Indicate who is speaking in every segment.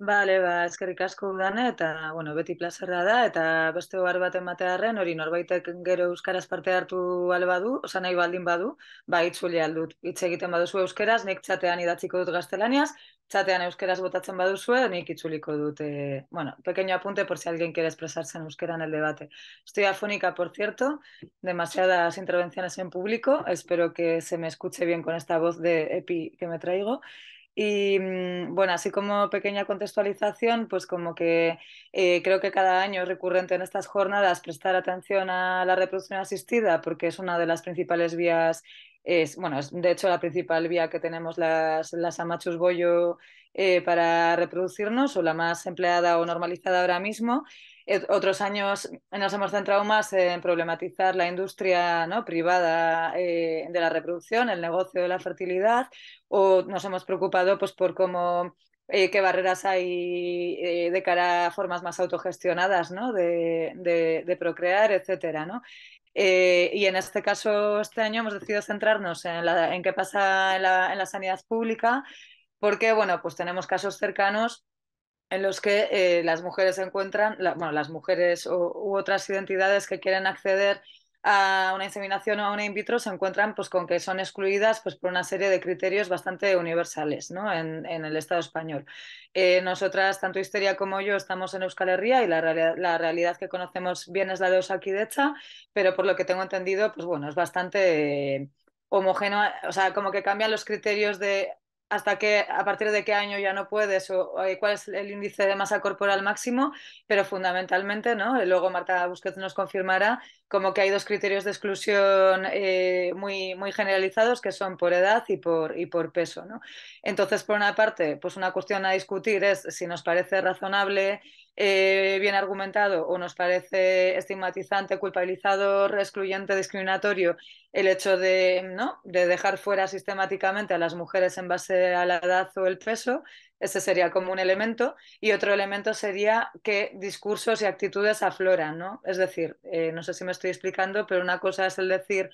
Speaker 1: Bale, ba, ezkerrik asko dane, eta, bueno, beti plazerra da, eta beste bar bat ematearen, hori norbaitek gero euskaraz parte hartu bale badu, osa nahi baldin badu, ba, itzuli aldut, itz egiten baduzu euskaraz, nik txatean idatziko dut gaztelaniaz, txatean euskaraz botatzen baduzu, nik itzuliko dut, e, bueno, pequeño apunte por si alguien quiere expresarse en euskera en el debate. Estoy afónica, por cierto, demasiadas intervenciones en público, espero que se me escuche bien con esta voz de epi que me traigo, Y mm, bueno, así como pequeña contextualización, pues como que eh, creo que cada año es recurrente en estas jornadas prestar atención a la reproducción asistida porque es una de las principales vías, es, bueno, es de hecho la principal vía que tenemos las, las bollo eh, para reproducirnos o la más empleada o normalizada ahora mismo. Eh, otros años nos hemos centrado más en problematizar la industria ¿no? privada eh, de la reproducción, el negocio de la fertilidad, o nos hemos preocupado pues, por cómo eh, qué barreras hay de cara a formas más autogestionadas ¿no? de, procrear, etc. ¿no? y en este caso, este año hemos decidido centrarnos en, en qué pasa en la, sanidad pública, porque bueno, pues tenemos casos cercanos en los que eh, las mujeres se encuentran, bueno, las mujeres u, otras identidades que quieren acceder a una inseminación o a un in vitro se encuentran pues, con que son excluidas pues, por una serie de criterios bastante universales ¿no? en, el Estado español. Eh, nosotras, tanto Histeria como yo, estamos en Euskal Herria y la, realidad, que conocemos bien es la de Osakidecha, pero por lo que tengo entendido, pues bueno, es bastante... homogénea, o sea, como que cambian los criterios de hasta que a partir de qué año ya no puedes o, eh, cuál es el índice de masa corporal máximo, pero fundamentalmente, ¿no? Luego Marta Busquets nos confirmará como que hay dos criterios de exclusión eh, muy, muy generalizados que son por edad y por, y por peso, Entonces, por una parte, pues una cuestión a discutir es si nos parece razonable eh, bien argumentado o nos parece estigmatizante, culpabilizador, excluyente, discriminatorio el hecho de, ¿no? de dejar fuera sistemáticamente a las mujeres en base a la edad o el peso, ese sería como un elemento. Y otro elemento sería que discursos y actitudes afloran, ¿no? Es decir, eh, no sé si me estoy explicando, pero una cosa es el decir,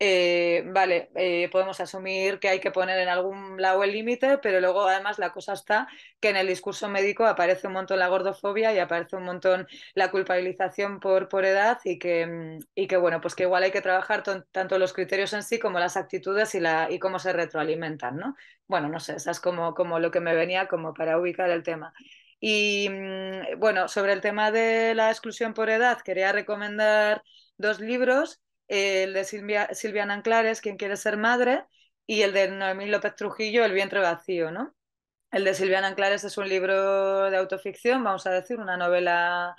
Speaker 1: eh, vale, eh, podemos asumir que hay que poner en algún lado el límite, pero luego además la cosa está que en el discurso médico aparece un montón la gordofobia y aparece un montón la culpabilización por, por edad y que, mm, que, bueno, pues que igual hay que trabajar tanto los criterios en sí como las actitudes y, la, y cómo se retroalimentan, ¿no? Bueno, no sé, esa es como, como lo que me venía como para ubicar el tema. Y mm, bueno, sobre el tema de la exclusión por edad, quería recomendar dos libros, el de Silvia, Anclares Quien quiere ser madre, y el de Noemí López Trujillo, El vientre vacío, ¿no? El de Silviana Anclares es un libro de autoficción, vamos a decir, una novela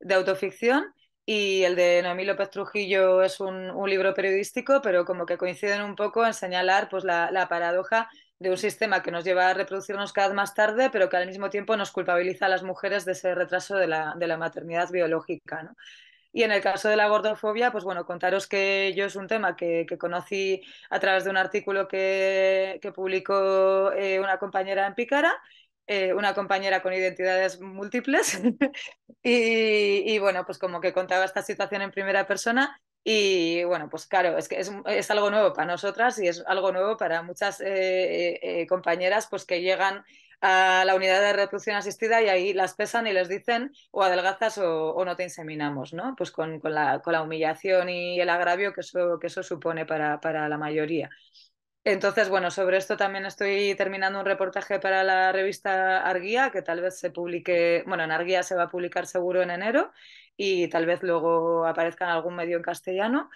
Speaker 1: de autoficción, y el de Noemí López Trujillo es un, libro periodístico, pero como que coinciden un poco en señalar pues, la paradoja de un sistema que nos lleva a reproducirnos cada vez más tarde, pero que al mismo tiempo nos culpabiliza a las mujeres de ese retraso de la, maternidad biológica. Y en el caso de la gordofobia, pues bueno, contaros que yo es un tema que, conocí a través de un artículo que, publicó eh, una compañera en Pícara eh, una compañera con identidades múltiples y, y, bueno, pues como que contaba esta situación en primera persona y bueno, pues claro, es que es, algo nuevo para nosotras y es algo nuevo para muchas eh, eh, compañeras pues que llegan a la unidad de reproducción asistida y ahí las pesan y les dicen o adelgazas o, no te inseminamos, ¿no? Pues con, la, humillación y el agravio que eso, que eso supone para, para la mayoría. Entonces, bueno, sobre esto también estoy terminando un reportaje para la revista Arguía, que tal vez se publique, bueno, en Arguía se va a publicar seguro en enero, y tal vez luego aparezca en algún medio en castellano.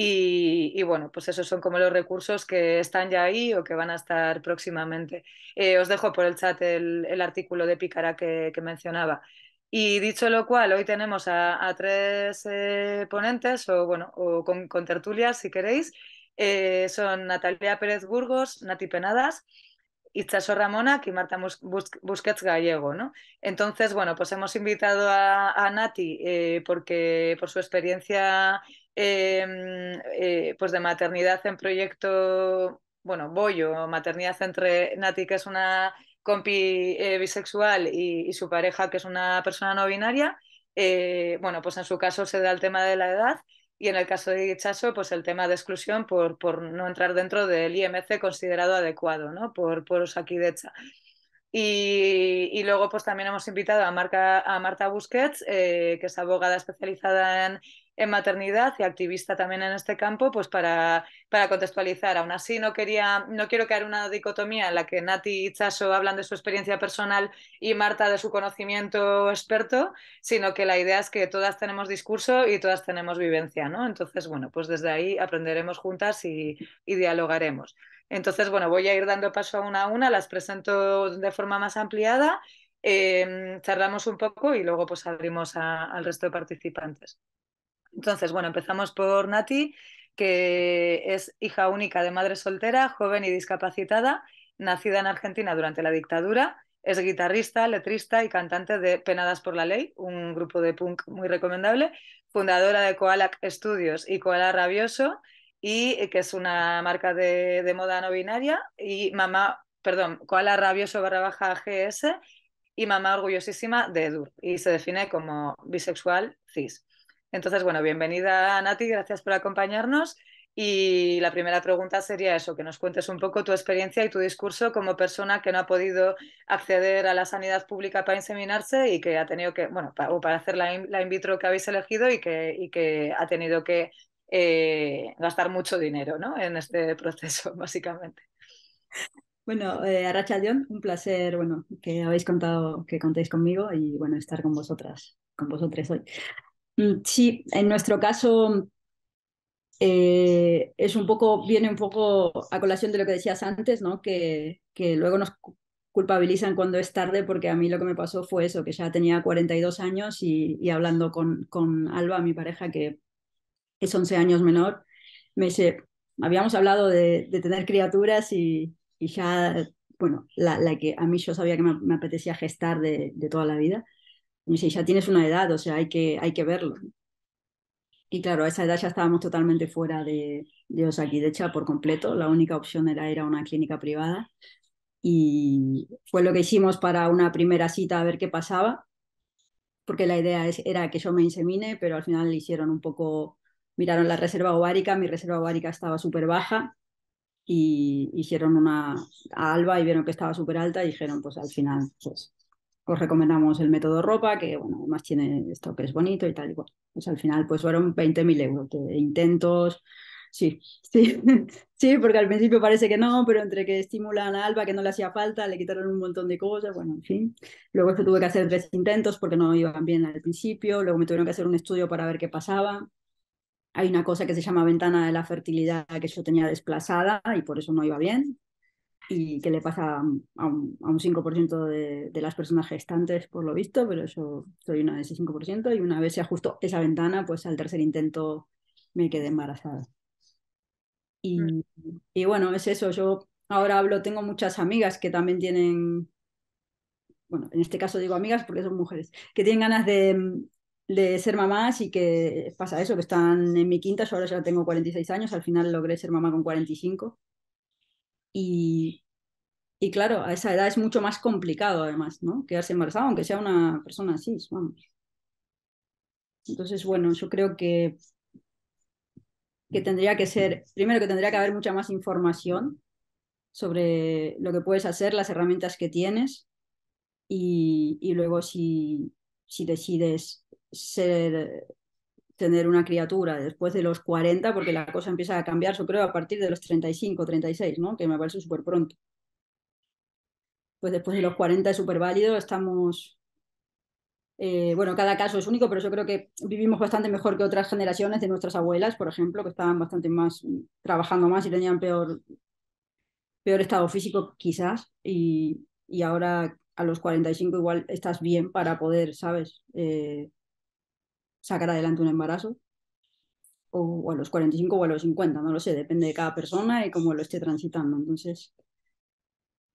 Speaker 1: Y, bueno, pues esos son como los recursos que están ya ahí o que van a estar próximamente. Eh, os dejo por el chat el, artículo de Pícara que, mencionaba. Y dicho lo cual, hoy tenemos a, tres eh, ponentes, o bueno, o con, tertulias si queréis. Eh, son Natalia Pérez Burgos, Nati Penadas Itxaso Ramona y Marta Busquets Gallego, Entonces, bueno, pues hemos invitado a, Nati eh, porque por su experiencia em, eh, pues de maternidad en proyecto, bueno, Bollo, maternidad entre Nati, que es una compi eh, bisexual, y, su pareja, que es una persona no binaria, bueno, pues en su caso se da el tema de la edad y en el caso de Dichaso, pues el tema de exclusión por, por no entrar dentro del IMC considerado adecuado, ¿no? Por, por Osakidecha. Y, y, luego pues también hemos invitado a, Marca, a Marta Busquets, eh, que es abogada especializada en, en maternidad y activista también en este campo, pues para, contextualizar. Aún así, no, quería, no quiero crear una dicotomía en la que Nati y Chaso hablan de su experiencia personal y Marta de su conocimiento experto, sino que la idea es que todas tenemos discurso y todas tenemos vivencia, ¿no? Entonces, bueno, pues desde ahí aprenderemos juntas y, dialogaremos. Entonces, bueno, voy a ir dando paso a una a una, las presento de forma más ampliada, eh, charlamos un poco y luego pues abrimos al resto de participantes. Entonces, bueno, empezamos por Nati, que es hija única de madre soltera, joven y discapacitada, nacida en Argentina durante la dictadura. Es guitarrista, letrista y cantante de Penadas por la Ley, un grupo de punk muy recomendable, fundadora de Koala Studios y Koala Rabioso, y que es una marca de, moda no binaria, y mamá, perdón, Koala Rabioso barra baja GS, y mamá orgullosísima de Edu, y se define como bisexual cis. Entonces, bueno, bienvenida Nati, gracias por acompañarnos. Y la primera pregunta sería eso, que nos cuentes un poco tu experiencia y tu discurso como persona que no ha podido acceder a la sanidad pública para inseminarse y que ha tenido que, bueno, o para hacer la in, vitro que habéis elegido y que, y que ha tenido que eh, gastar mucho dinero ¿no? en este proceso, básicamente.
Speaker 2: Bueno, eh, Aracha John, un placer, bueno, que habéis contado, que contéis conmigo y bueno, estar con vosotras, con vosotros hoy. Mm, sí, en nuestro caso eh, es un poco, viene un poco a colación de lo que decías antes, Que, luego nos culpabilizan cuando es tarde, porque a mí lo que me pasó fue eso, que ya tenía 42 años y, hablando con, Alba, mi pareja, que es 11 años menor, me dice, habíamos hablado de, tener criaturas y, ya, bueno, la, que a mí yo sabía que me, apetecía gestar de toda la vida ya tienes una edad, o sea, hay que, hay que verlo. Y claro, a esa edad ya estábamos totalmente fuera de, de Osakidecha por completo. La única opción era ir una clínica privada. Y fue lo que hicimos para una primera cita a ver qué pasaba, porque la idea era que yo me insemine, pero al final le hicieron un poco, miraron la reserva ovárica, mi reserva ovárica estaba súper baja y hicieron una a Alba y vieron que estaba súper alta y dijeron, pues al final, pues os recomendamos el método ropa, que bueno, además tiene esto que es bonito y tal Pues al final pues fueron 20.000 euros de intentos, Sí, sí, sí, porque al principio parece que no, pero entre que estimulan a Alba, que no le hacía falta, le quitaron un montón de cosas, bueno, en fin. Luego tuve que hacer tres intentos porque no iban bien al principio, luego me tuvieron que hacer un estudio para ver qué pasaba. Hay una cosa que se llama ventana de la fertilidad que yo tenía desplazada y por eso no iba bien y que le pasa a un, 5% de, las personas gestantes, por lo visto, pero yo soy una de ese 5%, y una vez se ajustó esa ventana, pues al tercer intento me quedé embarazada. Y, bueno, es eso, yo ahora hablo, tengo muchas amigas que también tienen, bueno, en este caso digo amigas porque son mujeres, que tienen ganas de, de ser mamás y que pasa eso, que están en mi quinta, yo ahora ya tengo 46 años, al final logré ser mamá con 45
Speaker 3: y,
Speaker 2: claro, a esa edad es mucho más complicado además, ¿no? Quedarse embarazada, aunque sea una persona así, vamos. Entonces, bueno, yo creo que, que tendría que ser, primero que tendría que haber mucha más información sobre lo que puedes hacer, las herramientas que tienes, y, luego si, si decides ser tener una criatura después de los 40, porque la cosa empieza a cambiar, yo creo, a partir de los 35, 36, ¿no? que me parece súper pronto. Pues después de los 40 es súper válido, estamos... Eh, bueno, cada caso es único, pero yo creo que vivimos bastante mejor que otras generaciones de nuestras abuelas, por ejemplo, que estaban bastante más mm, trabajando más y tenían peor, peor estado físico quizás, y, y ahora a los 45 igual estás bien para poder, ¿sabes? Eh, sacar adelante un embarazo, o, a los 45 o a los 50, no lo sé, depende de cada persona y cómo lo esté transitando. Entonces,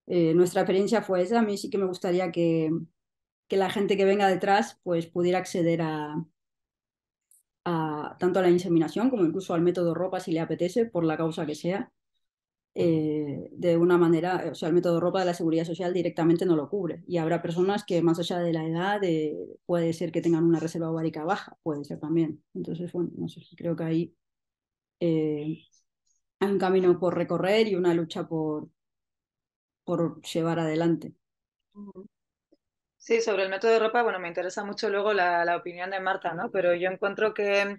Speaker 2: eh, nuestra experiencia fue esa. A mí sí que me gustaría que, que la gente que venga detrás pues pudiera acceder a, a, tanto a la inseminación como incluso al método ropa si le apetece, por la causa que sea. Eh, de una manera, eh, o sea, el método ropa de la seguridad social directamente no lo cubre. Y habrá personas que más allá de la edad eh, puede ser que tengan una reserva ovárica baja, puede ser también. Entonces, bueno, no sé, si creo que ahí hay un camino por recorrer y una lucha por, por llevar adelante.
Speaker 1: Sí, sobre el método de ropa, bueno, me interesa mucho luego la, la opinión de Marta, ¿no? Pero yo encuentro que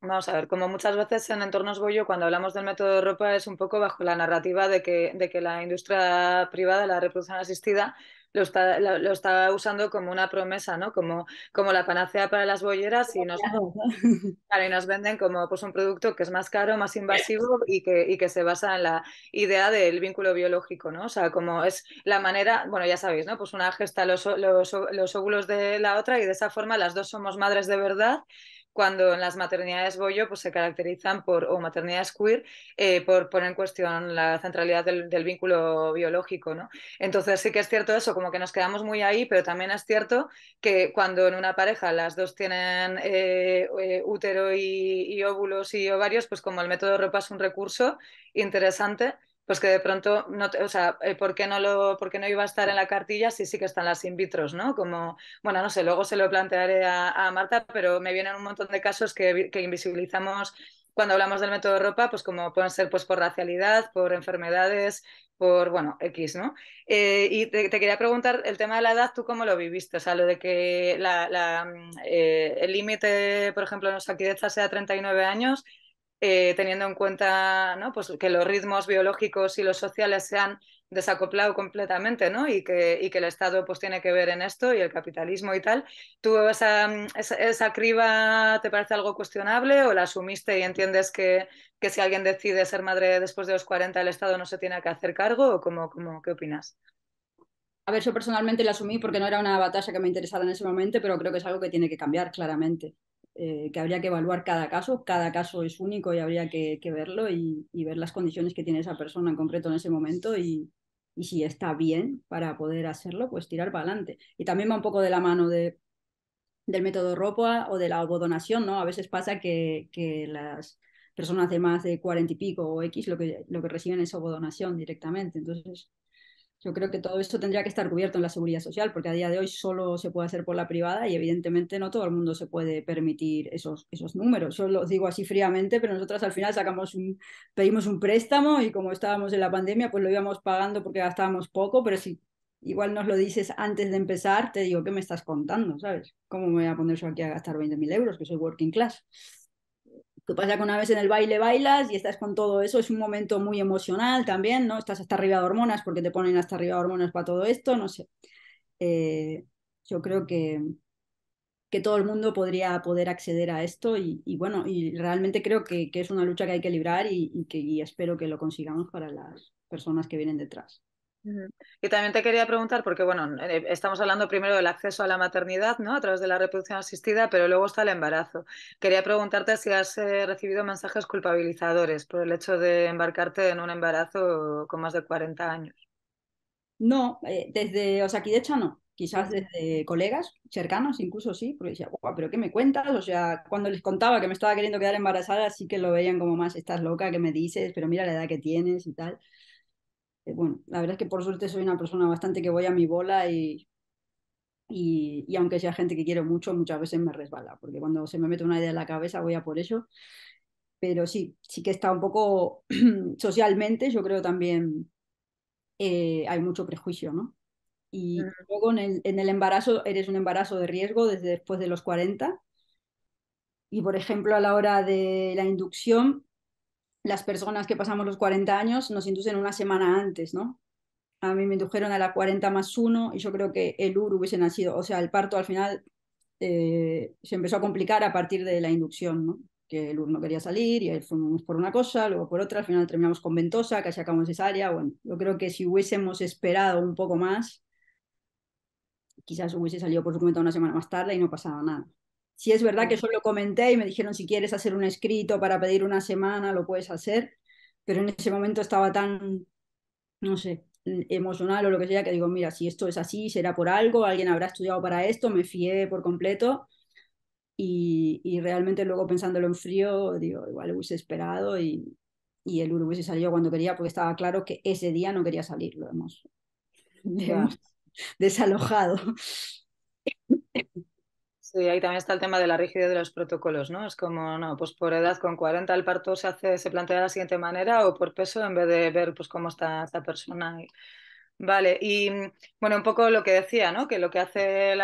Speaker 1: Vamos a ver, como muchas veces en Entornos bollo cuando hablamos del método de ropa, es un poco bajo la narrativa de que, la industria privada, la reproducción asistida, lo está, lo, está usando como una promesa, ¿no? Como, como la panacea para las bolleras y nos, nos venden como pues, un producto que es más caro, más invasivo y que, que se basa en la idea del vínculo biológico, ¿no? O sea, como es la manera, bueno, ya sabéis, ¿no? Pues una gesta los, los óvulos de la otra y de esa forma las dos somos madres de verdad cuando en las maternidades Bollo pues, se caracterizan por, o maternidades queer, eh, por poner en cuestión la centralidad del, vínculo biológico, Entonces sí que es cierto eso, como que nos quedamos muy ahí, pero también es cierto que cuando en una pareja las dos tienen eh, eh, útero y, y, óvulos y ovarios, pues como el método ropa es un recurso interesante, pues que de pronto, no o sea, eh, ¿por qué, no lo, ¿por no iba a estar en la cartilla si sí, que están las in vitros, ¿no? Como, bueno, no sé, luego se lo plantearé a, Marta, pero me vienen un montón de casos que, invisibilizamos cuando hablamos del método de ropa, pues como pueden ser pues por racialidad, por enfermedades, por, bueno, X, ¿no? Eh, y te, quería preguntar el tema de la edad, ¿tú cómo lo viviste? O sea, lo de que mm, eh, el límite, por ejemplo, en quideza sea 39 años, eh, teniendo en cuenta pues, que los ritmos biológicos y los sociales se han desacoplado completamente y, que, y que el Estado pues, tiene que ver en esto y el capitalismo y tal. ¿Tú esa, mm, criba te parece algo cuestionable o la asumiste y entiendes que, si alguien decide ser madre después de los 40 el Estado no se tiene que hacer cargo o qué opinas? A ver, yo personalmente la asumí porque no era una
Speaker 2: batalla que me interesara en ese momento, pero creo que es algo que tiene que cambiar claramente. Eh, que habría que evaluar cada caso. Cada caso es único y habría que, verlo y, ver las condiciones que tiene esa persona en concreto en ese momento y, si está bien para poder hacerlo, pues tirar para adelante. Y también va un poco de la mano de, del método ropa o de la algodonación, ¿no? A veces pasa que, que las personas de más de cuarenta y pico o X lo que, lo que reciben es obodonación directamente. Entonces, yo creo que todo eso tendría que estar cubierto en la seguridad social, porque a día de hoy solo se puede hacer por la privada y evidentemente no todo el mundo se puede permitir esos, esos números. Yo lo digo así fríamente, pero nosotros al final sacamos un, pedimos un préstamo y como estábamos en la pandemia, pues lo íbamos pagando porque gastábamos poco, pero si igual nos lo dices antes de empezar, te digo, ¿qué me estás contando? ¿Sabes? ¿Cómo me voy a poner yo aquí a gastar 20.000 euros, que soy working class? Tú pasa que una vez en el baile bailas y estás con todo eso, es un momento muy emocional también, ¿no? Estás hasta arriba de hormonas porque te ponen hasta arriba de hormonas para todo esto, no sé. Eh, yo creo que, que todo el mundo podría poder acceder a esto y, bueno, y realmente creo que, es una lucha que hay que librar y, que y espero que lo consigamos para las personas que vienen detrás.
Speaker 1: Y también te quería preguntar, porque bueno, eh, estamos hablando primero del acceso a la maternidad, ¿no? A través de la reproducción asistida, pero luego está el embarazo. Quería preguntarte si has eh, recibido mensajes culpabilizadores por el hecho de embarcarte en un embarazo con más de 40 años. No, eh, desde, o sea, aquí de hecho no. Quizás desde
Speaker 2: colegas cercanos, incluso sí, porque decía, guau, pero ¿qué me cuentas? O sea, cuando les contaba que me estaba queriendo quedar embarazada, sí que lo veían como más, estás loca, ¿qué me dices? Pero mira la edad que tienes y tal. Eh, bueno, la verdad es que por suerte soy una persona bastante que voy a mi bola y, y, aunque sea gente que quiero mucho, muchas veces me resbala, porque cuando se me mete una idea en la cabeza voy a por ello. Pero sí, sí que está un poco socialmente, yo creo también eh, hay mucho prejuicio, ¿no? Y mm. luego en el, en el embarazo, eres un embarazo de riesgo desde después de los 40. Y por ejemplo, a la hora de la inducción, las personas que pasamos los 40 años nos inducen una semana antes, ¿no? A mí me indujeron a la 40 más 1 y yo creo que el UR hubiese nacido, o sea, el parto al final eh, se empezó a complicar a partir de la inducción, ¿no? que el UR no quería salir y fuimos por una cosa, luego por otra, al final terminamos con ventosa, casi acabamos cesárea, bueno, yo creo que si hubiésemos esperado un poco más, quizás hubiese salido por su cuenta una semana más tarde y no pasaba nada. Si es verdad que yo lo comenté y me dijeron si quieres hacer un escrito para pedir una semana, lo puedes hacer, pero en ese momento estaba tan, no sé, em, emocional o lo que sea, que digo, mira, si esto es así, será por algo, alguien habrá estudiado para esto, me fié por completo. Y, y realmente luego pensándolo en frío, digo, igual hubiese esperado y, y el Uruguay se salió cuando quería porque estaba claro que ese día no quería salir, lo hemos, lo hemos desalojado.
Speaker 1: Sí, ahí también está el tema de la rigidez de los protocolos, ¿no? Es como, no, pues por edad con 40 el parto se hace, se plantea de la siguiente manera o por peso en vez de ver pues cómo está esta persona. Vale, y bueno, un poco lo que decía, ¿no? Que lo que hace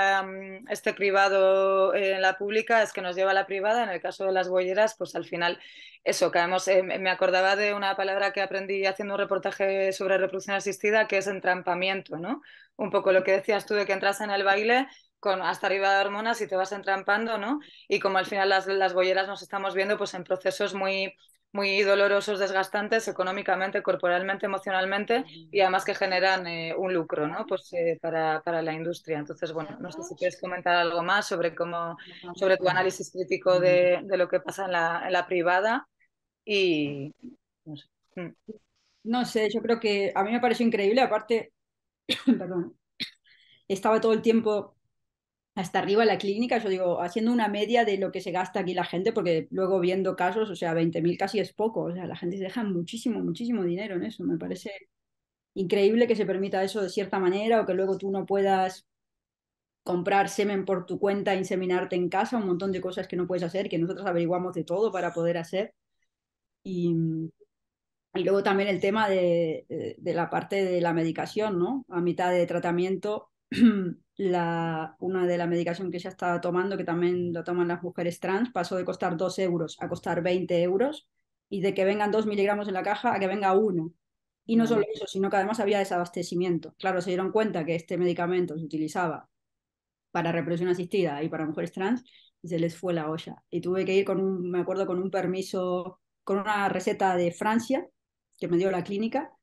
Speaker 1: este privado en la pública es que nos lleva a la privada. En el caso de las bolleras, pues al final, eso, caemos. Eh, me acordaba de una palabra que aprendí haciendo un reportaje sobre reproducción asistida, que es entrampamiento, ¿no? Un poco lo que decías tú de que entras en el baile hasta arriba de hormonas y te vas entrampando, ¿no? Y como al final las, las bolleras nos estamos viendo pues en procesos muy, muy dolorosos, desgastantes económicamente, corporalmente, emocionalmente y mm. además que generan eh, un lucro ¿no? pues, eh, para, para, la industria. Entonces, bueno, no sé si quieres comentar algo más sobre, cómo, sobre tu análisis crítico de, mm. lo que pasa en la, privada y... Mm. No sé. yo creo
Speaker 2: que a mí me pareció increíble, aparte, perdón, estaba todo el tiempo hasta arriba la clínica, yo digo, haciendo una media de lo que se gasta aquí la gente, porque luego viendo casos, o sea, 20.000 casi es poco, o sea, la gente se deja muchísimo, muchísimo dinero en eso, me parece increíble que se permita eso de cierta manera o que luego tú no puedas comprar semen por tu cuenta, inseminarte en casa, un montón de cosas que no puedes hacer, que nosotros averiguamos de todo para poder hacer. Y, luego también el tema de la parte de la medicación, ¿no? A mitad de tratamiento la, una de la medicación que ya estaba tomando, que también lo toman las mujeres trans, pasó de costar 2 euros a costar 20 euros y de que vengan 2 miligramos en la caja a que venga uno. Y no solo eso, sino que además había desabastecimiento. Claro, se dieron cuenta que este medicamento se utilizaba para reproducción asistida y para mujeres trans y se les fue la olla. Y tuve que ir con me acuerdo, con un permiso, con una receta de Francia que me dio la clínica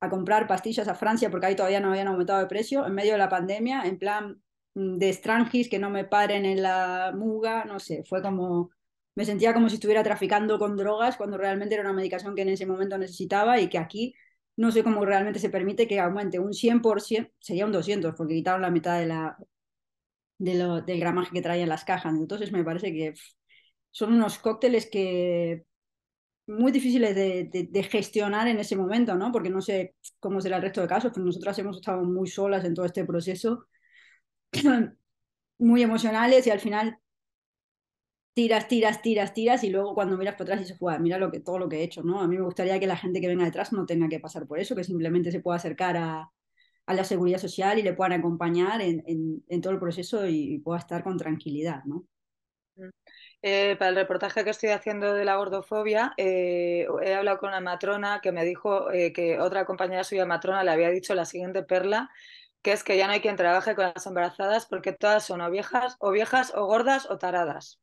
Speaker 2: a comprar pastillas a Francia porque ahí todavía no habían aumentado de precio en medio de la pandemia, en plan mm, de extranjis que no me paren en la muga, no sé, fue como, me sentía como si estuviera traficando con drogas cuando realmente era una medicación que en ese momento necesitaba y que aquí no sé cómo realmente se permite que aumente un 100%, sería un 200 porque quitaron la mitad de la, de lo, del gramaje que traían las cajas, entonces me parece que son unos cócteles que muy difíciles de, de, gestionar en ese momento, ¿no? Porque no sé cómo será el resto de casos, pero nosotras hemos estado muy solas en todo este proceso, muy emocionales y al final tiras, tiras, tiras, tiras y luego cuando miras para atrás dices, juega, mira lo que, todo lo que he hecho, ¿no? A mí me gustaría que la gente que venga detrás no tenga que pasar por eso, que simplemente se pueda acercar a, a la seguridad social y le puedan acompañar en, en, todo el proceso y, pueda estar con tranquilidad, ¿no?
Speaker 1: Mm. Eh, para el reportaje que estoy haciendo de la gordofobia, eh, he hablado con una matrona que me dijo eh, que otra compañera suya matrona le había dicho la siguiente perla, que es que ya no hay quien trabaje con las embarazadas porque todas son o viejas o viejas o gordas o taradas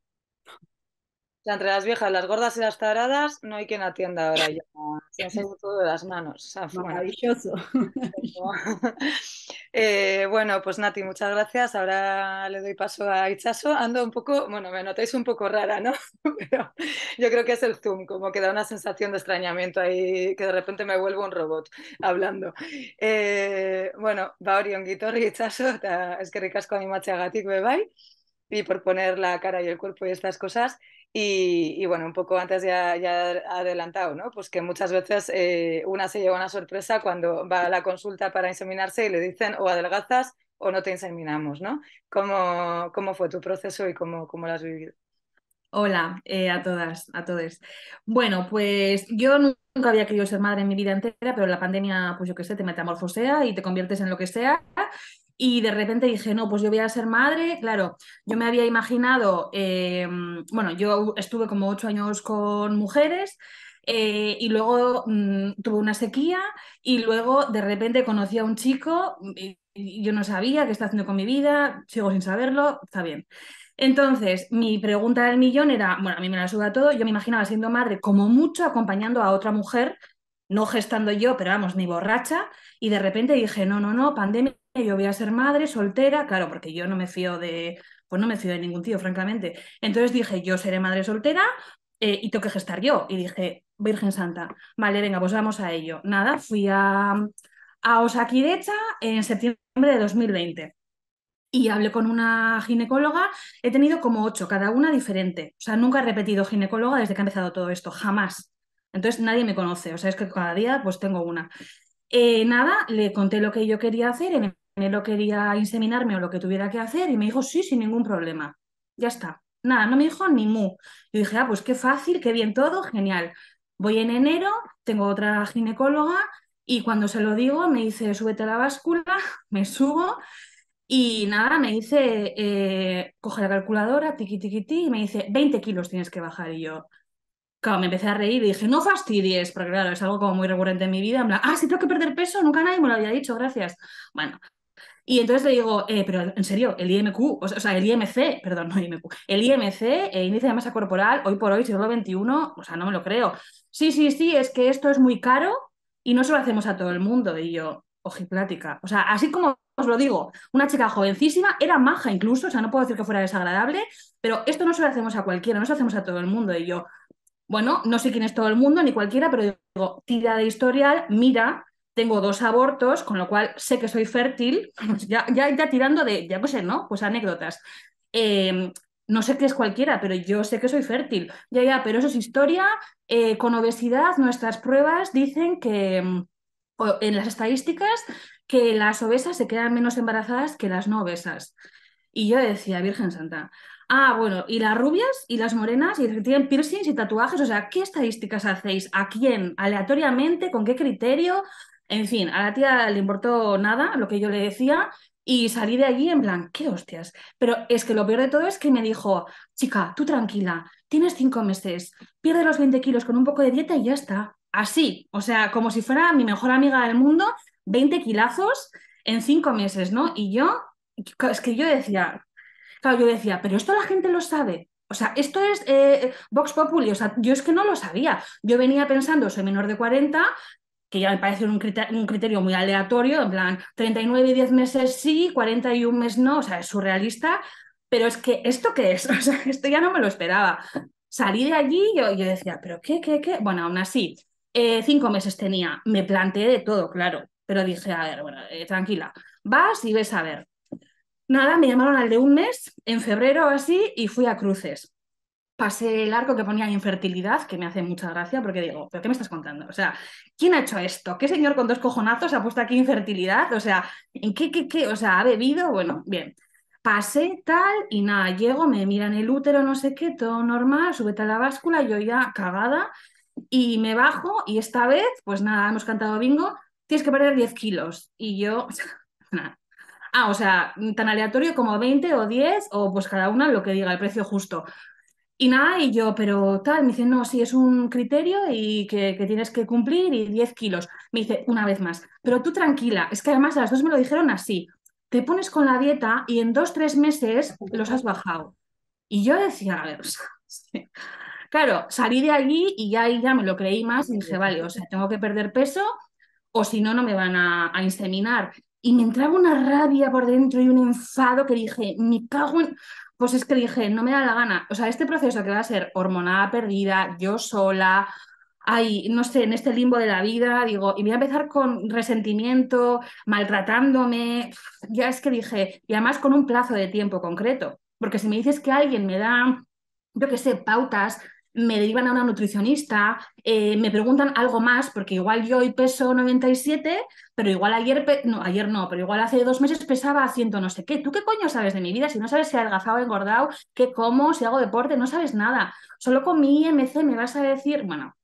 Speaker 1: entre las viejas, las gordas y las taradas, no hay quien atienda ahora ya. Se salido todo de las manos. Maravilloso. Eh, bueno. pues Nati, muchas gracias. Ahora le doy paso a Ichaso. Ando un poco, bueno, me notáis un poco rara, ¿no? Pero yo creo que es el Zoom, como que da una sensación de extrañamiento ahí, que de repente me vuelvo un robot hablando. Eh, bueno, Baori, Onguitorri, Ichaso, es que ricasco machagatic bye. Y por poner la cara y el cuerpo y estas cosas. Y, bueno, un poco antes ya, ya adelantado, ¿no? Pues que muchas veces eh, una se lleva una sorpresa cuando va a la consulta para inseminarse y le dicen o adelgazas o no te inseminamos, ¿no? ¿Cómo, cómo fue tu proceso y cómo, cómo lo has vivido?
Speaker 3: Hola eh,
Speaker 1: a todas, a todos.
Speaker 3: Bueno, pues yo nunca había querido ser madre en mi vida entera, pero la pandemia, pues yo qué sé, te metamorfosea y te conviertes en lo que sea. Y de repente dije, no, pues yo voy a ser madre. Claro, yo me había imaginado, eh, bueno, yo estuve como ocho años con mujeres. Eh, y luego mm, tuve una sequía y luego de repente conocí a un chico y, yo no sabía qué está haciendo con mi vida, sigo sin saberlo, está bien. Entonces, mi pregunta del millón era, bueno, a mí me la suda todo, yo me imaginaba siendo madre como mucho acompañando a otra mujer, no gestando yo, pero vamos, ni borracha, y de repente dije, no, no, no, pandemia, yo voy a ser madre, soltera, claro, porque yo no me fío de, pues no me fío de ningún tío, francamente. Entonces dije, yo seré madre soltera eh, y tengo que gestar yo. Y dije, Virgen Santa, vale, venga, pues vamos a ello. Nada, fui a, a en septiembre de 2020 y hablé con una ginecóloga, he tenido como ocho, cada una diferente. O sea, nunca he repetido ginecóloga desde que ha empezado todo esto, jamás. Entonces nadie me conoce, o sea, es que cada día pues tengo una. Eh, nada, le conté lo que yo quería hacer en lo quería inseminarme o lo que tuviera que hacer y me dijo sí, sin ningún problema. Ya está. Nada, no me dijo ni mu. Yo dije, ah, pues qué fácil, qué bien todo, genial. Voy en enero, tengo otra ginecóloga y cuando se lo digo me dice, súbete a la báscula, me subo y nada, me dice, eh, coge la calculadora, tiqui, tiqui, tiqui, y me dice, 20 kilos tienes que bajar. Y yo, claro, me empecé a reír y dije, no fastidies, porque claro, es algo como muy recurrente en mi vida. ah, sí, tengo que perder peso, nunca nadie me lo había dicho, gracias. Bueno, y entonces le digo, eh, pero en serio, el IMQ, o sea, el IMC, perdón, no IMQ, el IMC, eh, índice de masa corporal, hoy por hoy, siglo XXI, o sea, no me lo creo. Sí, sí, sí, es que esto es muy caro y no se lo hacemos a todo el mundo. Y yo, ojiplática. O sea, así como os lo digo, una chica jovencísima, era maja incluso, o sea, no puedo decir que fuera desagradable, pero esto no se lo hacemos a cualquiera, no se lo hacemos a todo el mundo. Y yo, bueno, no sé quién es todo el mundo ni cualquiera, pero digo, tira de historial, mira tengo dos abortos, con lo cual sé que soy fértil, ya, tirando de, ya pues sé, ¿no? Pues anécdotas. Em, no sé qué es cualquiera, pero yo sé que soy fértil. Ya, ya, pero eso es historia. Eh, con obesidad, nuestras pruebas dicen que, em, en las estadísticas, que las obesas se quedan menos embarazadas que las no obesas. Y yo decía, Virgen Santa, ah, bueno, y las rubias y las morenas y tienen piercings y tatuajes, o sea, ¿qué estadísticas hacéis? ¿A quién? ¿Aleatoriamente? ¿Con qué criterio? En fin, a la tía le importó nada lo que yo le decía y salí de allí en plan, qué hostias. Pero es que lo peor de todo es que me dijo, chica, tú tranquila, tienes cinco meses, pierde los 20 kilos con un poco de dieta y ya está. Así, o sea, como si fuera mi mejor amiga del mundo, 20 kilazos en cinco meses, ¿no? Y yo, es que yo decía, claro, yo decía, pero esto la gente lo sabe. O sea, esto es box eh, Vox Populi, o sea, yo es que no lo sabía. Yo venía pensando, soy menor de 40, que ya me parece un criterio, muy aleatorio, en plan 39 y 10 meses sí, 41 meses no, o sea, es surrealista, pero es que esto qué es, o sea, esto ya no me lo esperaba. Salí de allí y yo, decía, pero qué, qué, qué, bueno, aún así, eh, cinco meses tenía, me planteé de todo, claro, pero dije, a ver, bueno, eh, tranquila, vas y ves a ver. Nada, me llamaron al de un mes, en febrero o así, y fui a cruces pasé el arco que ponía infertilidad, que me hace mucha gracia porque digo, ¿pero qué me estás contando? O sea, ¿quién ha hecho esto? ¿Qué señor con dos cojonazos ha puesto aquí infertilidad? O sea, ¿en qué, qué, qué? O sea, ¿ha bebido? Bueno, bien. Pasé tal y nada, llego, me miran el útero, no sé qué, todo normal, súbete a la báscula, yo ya cagada, y me bajo y esta vez, pues nada, hemos cantado bingo, tienes que perder 10 kilos. Y yo, nada, Ah, o sea, tan aleatorio como 20 o 10 o pues cada una lo que diga, el precio justo. Y nada, y yo, pero tal, me dice, no, sí, es un criterio y que, tienes que cumplir y 10 kilos. Me dice, una vez más, pero tú tranquila, es que además las dos me lo dijeron así, te pones con la dieta y en dos, tres meses los has bajado. Y yo decía, a ver, claro, salí de allí y ya, ya me lo creí más y dije, vale, o sea, tengo que perder peso o si no, no me van a, a inseminar. Y me entraba una rabia por dentro y un enfado que dije, me cago en pues es que dije, no me da la gana. O sea, este proceso que va a ser hormonada perdida, yo sola, ahí, no sé, en este limbo de la vida, digo, y voy a empezar con resentimiento, maltratándome. Ya es que dije, y además con un plazo de tiempo concreto. Porque si me dices que alguien me da, yo qué sé, pautas me derivan a una nutricionista, eh, me preguntan algo más, porque igual yo hoy peso 97, pero igual ayer, no, ayer no, pero igual hace dos meses pesaba 100 no sé qué. ¿Tú qué coño sabes de mi vida? Si no sabes si he adelgazado, engordado, qué como, si hago deporte, no sabes nada. Solo con mi IMC me vas a decir, bueno,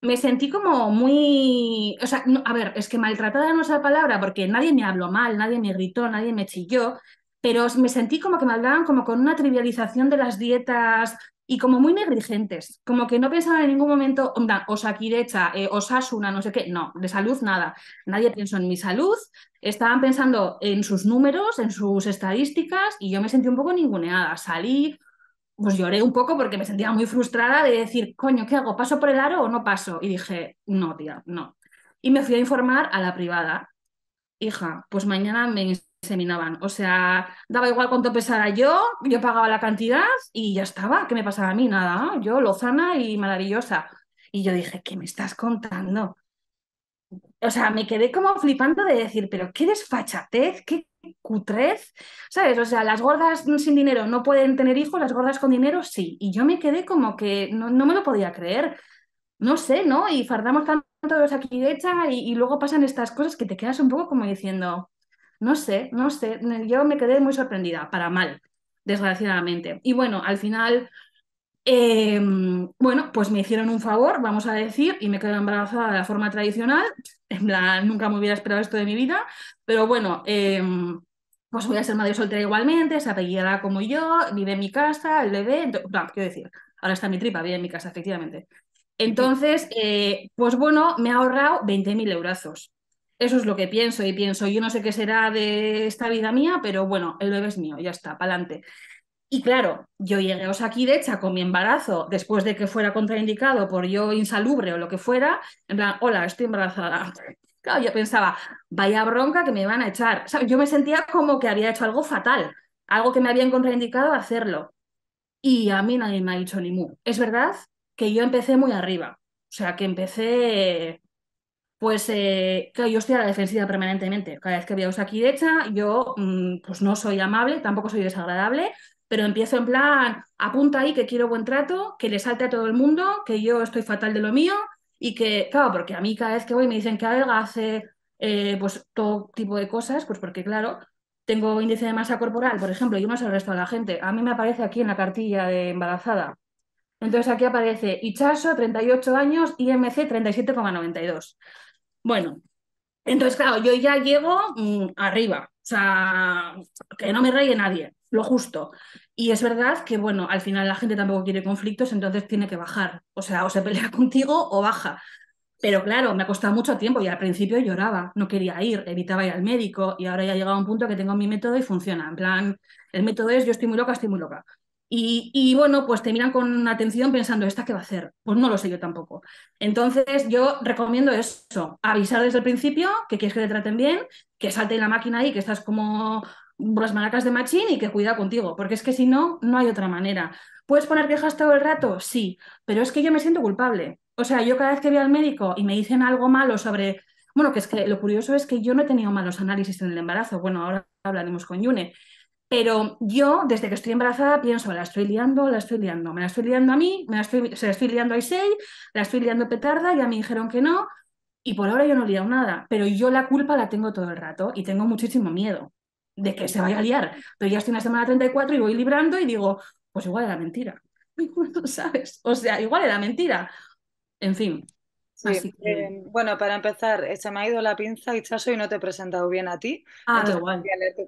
Speaker 3: me sentí como muy, o sea, a ver, es que maltratada no es la palabra, porque nadie me habló mal, nadie me gritó, nadie me chilló, pero me sentí como que me hablaban como con una trivialización de las dietas y como muy negligentes, como que no pensaban en ningún momento, onda, Osakirecha, eh, Osasuna, no sé qué, no, de salud nada, nadie pensó en mi salud, estaban pensando en sus números, en sus estadísticas y yo me sentí un poco ninguneada, salí, pues lloré un poco porque me sentía muy frustrada de decir, coño, ¿qué hago? ¿Paso por el aro o no paso? Y dije, no, tía, no. Y me fui a informar a la privada. Hija, pues mañana me seminaban. O sea, daba igual cuánto pesara yo, yo pagaba la cantidad y ya estaba. ¿Qué me pasaba a mí? Nada, yo lozana y maravillosa. Y yo dije, ¿qué me estás contando? O sea, me quedé como flipando de decir, pero qué desfachatez, qué cutrez, ¿sabes? O sea, las gordas sin dinero no pueden tener hijos, las gordas con dinero sí. Y yo me quedé como que no, me lo podía creer. No sé, ¿no? Y fardamos tanto los aquí de hecha y luego pasan estas cosas que te quedas un poco como diciendo, no sé, no sé, yo me quedé muy sorprendida, para mal, desgraciadamente. Y bueno, al final, em, bueno, pues me hicieron un favor, vamos a decir, y me quedé embarazada de la forma tradicional. En plan, nunca me hubiera esperado esto de mi vida, pero bueno, em, pues voy a ser madre soltera igualmente, se apellidará como yo, vive en mi casa, el bebé, quiero decir, ahora está mi tripa, vive en mi casa, efectivamente. Entonces, eh, pues bueno, me ha ahorrado 20.000 euros eso es lo que pienso y pienso, yo no sé qué será de esta vida mía, pero bueno, el bebé es mío, ya está, pa'lante. Y claro, yo llegué aquí de hecha con mi embarazo, después de que fuera contraindicado por yo insalubre o lo que fuera, en plan, hola, estoy embarazada. Claro, yo pensaba, vaya bronca que me van a echar. yo me sentía como que había hecho algo fatal, algo que me habían contraindicado hacerlo. Y a mí nadie me ha dicho ni mu. Es verdad que yo empecé muy arriba, o sea, que empecé pues que eh, yo estoy a la defensiva permanentemente. Cada vez que veo aquí derecha, yo mm, pues no soy amable, tampoco soy desagradable, pero empiezo en plan, apunta ahí que quiero buen trato, que le salte a todo el mundo, que yo estoy fatal de lo mío y que, claro, porque a mí cada vez que voy me dicen que adelgace, hace eh, pues todo tipo de cosas, pues porque claro, tengo índice de masa corporal, por ejemplo, y uno es el resto de la gente. A mí me aparece aquí en la cartilla de embarazada. Entonces aquí aparece Ichaso, 38 años, IMC 37,92. Bueno, entonces, claro, yo ya llego mm, arriba, o sea, que no me reye nadie, lo justo. Y es verdad que, bueno, al final la gente tampoco quiere conflictos, entonces tiene que bajar, o sea, o se pelea contigo o baja. Pero claro, me ha costado mucho tiempo y al principio lloraba, no quería ir, evitaba ir al médico y ahora ya he llegado a un punto que tengo mi método y funciona. En plan, el método es yo estoy muy loca, estoy muy loca. Y, bueno, pues te miran con atención pensando, ¿esta qué va a hacer? Pues no lo sé yo tampoco. Entonces, yo recomiendo eso, avisar desde el principio que quieres que te traten bien, que salte la máquina ahí, que estás como las maracas de machín y que cuida contigo, porque es que si no, no hay otra manera. ¿Puedes poner quejas todo el rato? Sí, pero es que yo me siento culpable. O sea, yo cada vez que voy al médico y me dicen algo malo sobre bueno, que es que lo curioso es que yo no he tenido malos análisis en el embarazo. Bueno, ahora hablaremos con Yune, pero yo, desde que estoy embarazada, pienso, la estoy liando, la estoy liando, me la estoy liando a mí, me se la estoy liando a Issei, la estoy liando petarda, ya me dijeron que no, y por ahora yo no he liado nada, pero yo la culpa la tengo todo el rato y tengo muchísimo miedo de que se vaya a liar. Pero ya estoy en la semana 34 y voy librando y digo, pues igual era mentira, ¿sabes? O sea, igual era mentira. En fin, eh,
Speaker 1: bueno, para empezar, eh, se me ha ido la pinza, y chaso y no te he presentado bien a ti. Ah, a tu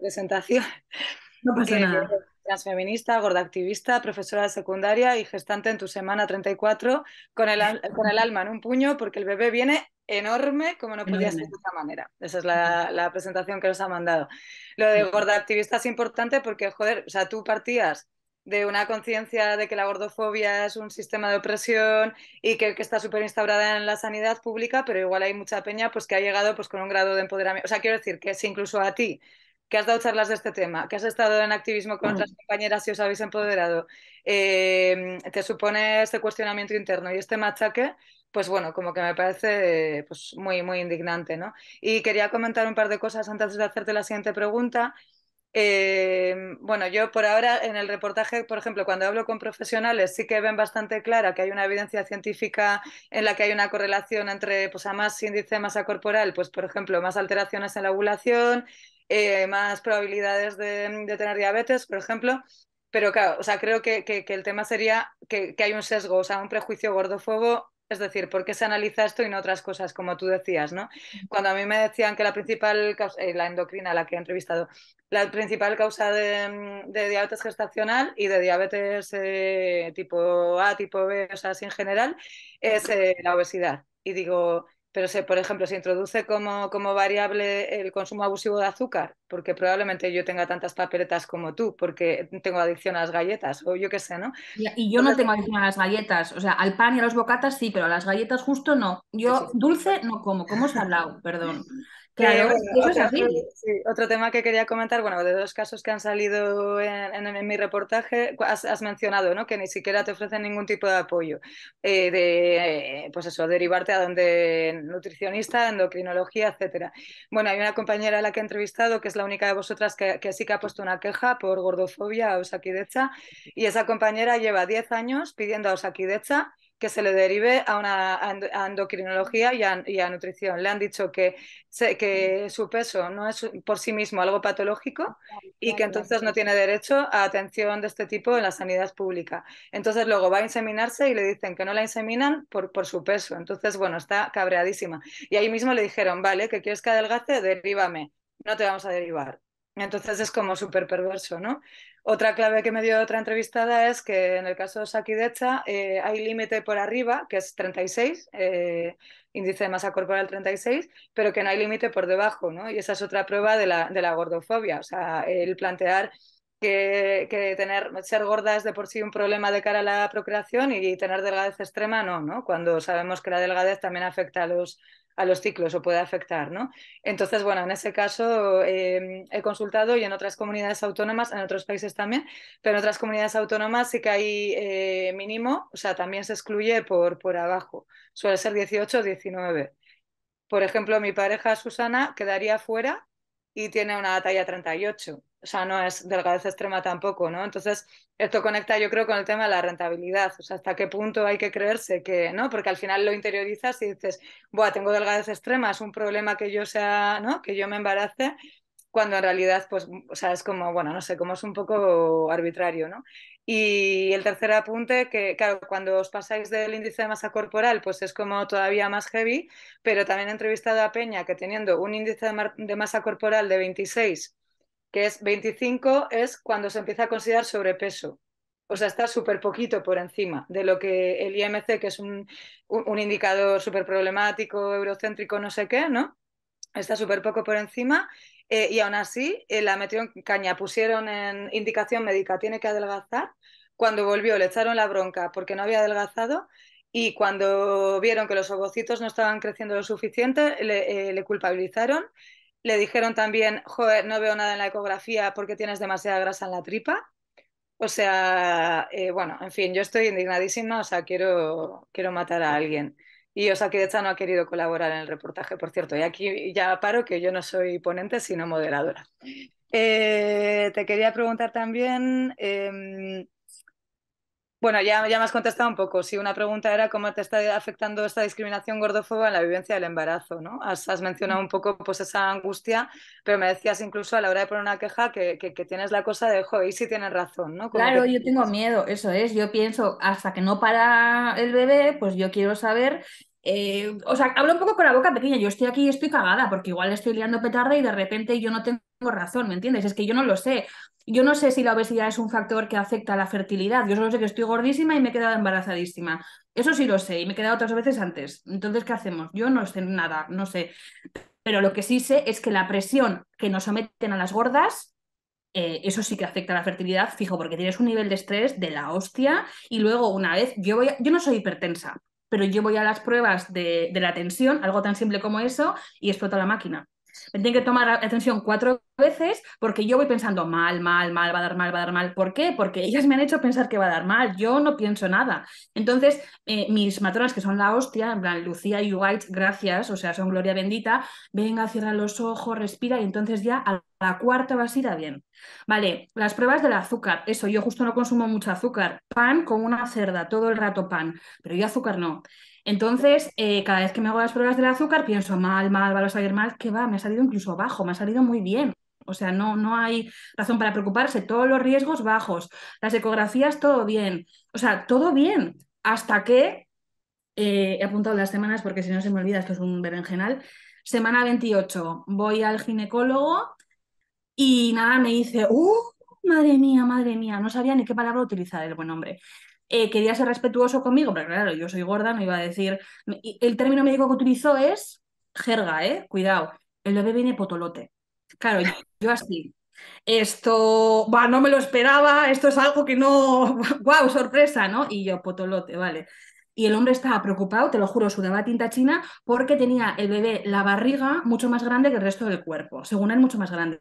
Speaker 1: presentación. No pasa eh, nada. Transfeminista, activista, profesora de secundaria y gestante en tu semana 34 con el, con el alma en un puño porque el bebé viene enorme como no podía ser de otra manera. Esa es la, presentación que nos ha mandado. Lo de gorda activista es importante porque, joder, o sea, tú partías de una conciencia de que la gordofobia es un sistema de opresión y que, que está súper instaurada en la sanidad pública, pero igual hay mucha peña pues, que ha llegado pues, con un grado de empoderamiento. O sea, quiero decir que si incluso a ti que has dado charlas de este tema, que has estado en activismo con otras mm. compañeras y os habéis empoderado, em, te supone este cuestionamiento interno y este machaque, pues bueno, como que me parece pues muy, muy indignante, ¿no? Y quería comentar un par de cosas antes de hacerte la siguiente pregunta. Em, bueno, yo por ahora en el reportaje, por ejemplo, cuando hablo con profesionales, sí que ven bastante clara que hay una evidencia científica en la que hay una correlación entre, pues a más índice de masa corporal, pues por ejemplo, más alteraciones en la ovulación, eh, más probabilidades de, tener diabetes, por ejemplo. Pero claro, o sea, creo que, el tema sería que, hay un sesgo, o sea, un prejuicio gordofuego, es decir, ¿por qué se analiza esto y no otras cosas, como tú decías, ¿no? Cuando a mí me decían que la principal causa, eh, la endocrina, la que he entrevistado, la principal causa de, diabetes gestacional y de diabetes eh, tipo A, tipo B, o sea, así en general, es la obesidad. Y digo, pero si, por ejemplo, se introduce como, como, variable el consumo abusivo de azúcar, porque probablemente yo tenga tantas papeletas como tú, porque tengo adicción a las galletas, o yo qué sé, ¿no?
Speaker 3: Y, yo no tengo adicción a las galletas, o sea, al pan y a los bocatas sí, pero a las galletas justo no. Yo dulce no como, como hablado, perdón. Claro,
Speaker 1: Otro, tema que quería comentar, bueno, de los casos que han salido en, mi reportaje, has, mencionado, ¿no? Que ni siquiera te ofrecen ningún tipo de apoyo. Eh, de, pues eso, derivarte a donde nutricionista, endocrinología, etcétera. Bueno, hay una compañera a la que he entrevistado, que es la única de vosotras que, que sí que ha puesto una queja por gordofobia a Osakidecha, y esa compañera lleva 10 años pidiendo a Osakidecha que se le derive a una endocrinología y a, nutrición. Le han dicho que, que su peso no es por sí mismo algo patológico y que entonces no tiene derecho a atención de este tipo en la sanidad pública. Entonces luego va a inseminarse y le dicen que no la inseminan por, por su peso. Entonces, bueno, está cabreadísima. Y ahí mismo le dijeron, vale, que quieres que adelgace, derívame. No te vamos a derivar entonces es como súper perverso, ¿no? Otra clave que me dio otra entrevistada es que en el caso de Sakidecha eh, hay límite por arriba, que es 36, eh, índice de masa corporal 36, pero que no hay límite por debajo, ¿no? Y esa es otra prueba de la, de la gordofobia, o sea, el plantear que, que, tener, ser gorda es de por sí un problema de cara a la procreación y tener delgadez extrema no, ¿no? Cuando sabemos que la delgadez también afecta a los a los ciclos o puede afectar, ¿no? Entonces, bueno, en ese caso em, he consultado y en otras comunidades autónomas, en otros países también, pero en otras comunidades autónomas sí que hay eh, mínimo, o sea, también se excluye por, por abajo, suele ser 18 o 19. Por ejemplo, mi pareja Susana quedaría fuera y tiene una talla 38. O sea, no es delgadez extrema tampoco, ¿no? Entonces, esto conecta yo creo con el tema de la rentabilidad. O sea, hasta qué punto hay que creerse que, ¿no? Porque al final lo interiorizas y dices, bueno, tengo delgadez extrema, es un problema que yo sea, ¿no? Que yo me embarace cuando en realidad, pues, mm, o sea, es como, bueno, no sé, como es un poco arbitrario, ¿no? Y el tercer apunte, que claro, cuando os pasáis del índice de masa corporal, pues es como todavía más heavy, pero también he entrevistado a Peña que teniendo un índice de, masa corporal de 26, que es 25, es cuando se empieza a considerar sobrepeso. O sea, está súper poquito por encima de lo que el IMC, que es un, un indicador súper problemático, eurocéntrico, no sé qué, ¿no? Está súper poco por encima eh, y aún así eh, la metieron en caña, pusieron en indicación médica, tiene que adelgazar. Cuando volvió le echaron la bronca porque no había adelgazado y cuando vieron que los ovocitos no estaban creciendo lo suficiente, le, eh, le culpabilizaron. Le dijeron también, joder, no veo nada en la ecografía porque tienes demasiada grasa en la tripa. O sea, bueno, en fin, yo estoy indignadísima, o sea, quiero, quiero matar a alguien. Y de no ha querido colaborar en el reportaje, por cierto. Y aquí ya paro que yo no soy ponente, sino moderadora. Eh, te quería preguntar también em, bueno, ya, ya me has contestado un poco. Sí, una pregunta era cómo te está afectando esta discriminación gordófoba en la vivencia del embarazo, ¿no? Has, mencionado un poco pues, esa angustia, pero me decías incluso a la hora de poner una queja que, tienes la cosa de, joder, y si tienes razón, ¿no? claro, yo
Speaker 3: tengo miedo, eso es. Yo pienso, hasta que no para el bebé, pues yo quiero saber eh, o sea, hablo un poco con la boca pequeña. Yo estoy aquí y estoy cagada porque igual estoy liando petarda y de repente yo no tengo razón, ¿me entiendes? Es que yo no lo sé. Yo no sé si la obesidad es un factor que afecta a la fertilidad. Yo solo sé que estoy gordísima y me he quedado embarazadísima. Eso sí lo sé y me he quedado otras veces antes. Entonces, ¿qué hacemos? Yo no sé nada, no sé. Pero lo que sí sé es que la presión que nos someten a las gordas, eh, eso sí que afecta a la fertilidad, fijo, porque tienes un nivel de estrés de la hostia y luego una vez, yo, voy yo no soy hipertensa, pero yo voy a las pruebas de la tensión, algo tan simple como eso, y explota la máquina. Me tienen que tomar atención cuatro veces porque yo voy pensando mal, mal, mal, va a dar mal, va a dar mal. ¿Por qué? Porque ellas me han hecho pensar que va a dar mal. Yo no pienso nada. Entonces, eh, mis matronas, que son la hostia, en plan, Lucía y White, gracias, o sea, son gloria bendita, venga, cierra los ojos, respira y entonces ya a la cuarta a ir a bien. Vale, las pruebas del azúcar. Eso, yo justo no consumo mucho azúcar. Pan con una cerda, todo el rato pan, pero yo azúcar no. Entonces, eh, cada vez que me hago las pruebas del azúcar, pienso mal, mal, va a salir mal, que va, me ha salido incluso bajo, me ha salido muy bien. O sea, no, no hay razón para preocuparse, todos los riesgos bajos, las ecografías, todo bien. O sea, todo bien, hasta que, eh, he apuntado las semanas porque si no se me olvida, esto es un berenjenal, semana 28, voy al ginecólogo y nada, me dice, ¡uh! Madre mía, madre mía, no sabía ni qué palabra utilizar el buen hombre. Eh, quería ser respetuoso conmigo, pero claro, yo soy gorda, no iba a decir. El término médico que utilizó es jerga, ¿eh? Cuidado, el bebé viene potolote. Claro, yo, así. Esto, va, no me lo esperaba, esto es algo que no, Guau, sorpresa, ¿no? Y yo, potolote, vale y el hombre estaba preocupado, te lo juro, sudaba tinta china porque tenía el bebé la barriga mucho más grande que el resto del cuerpo, según él mucho más grande.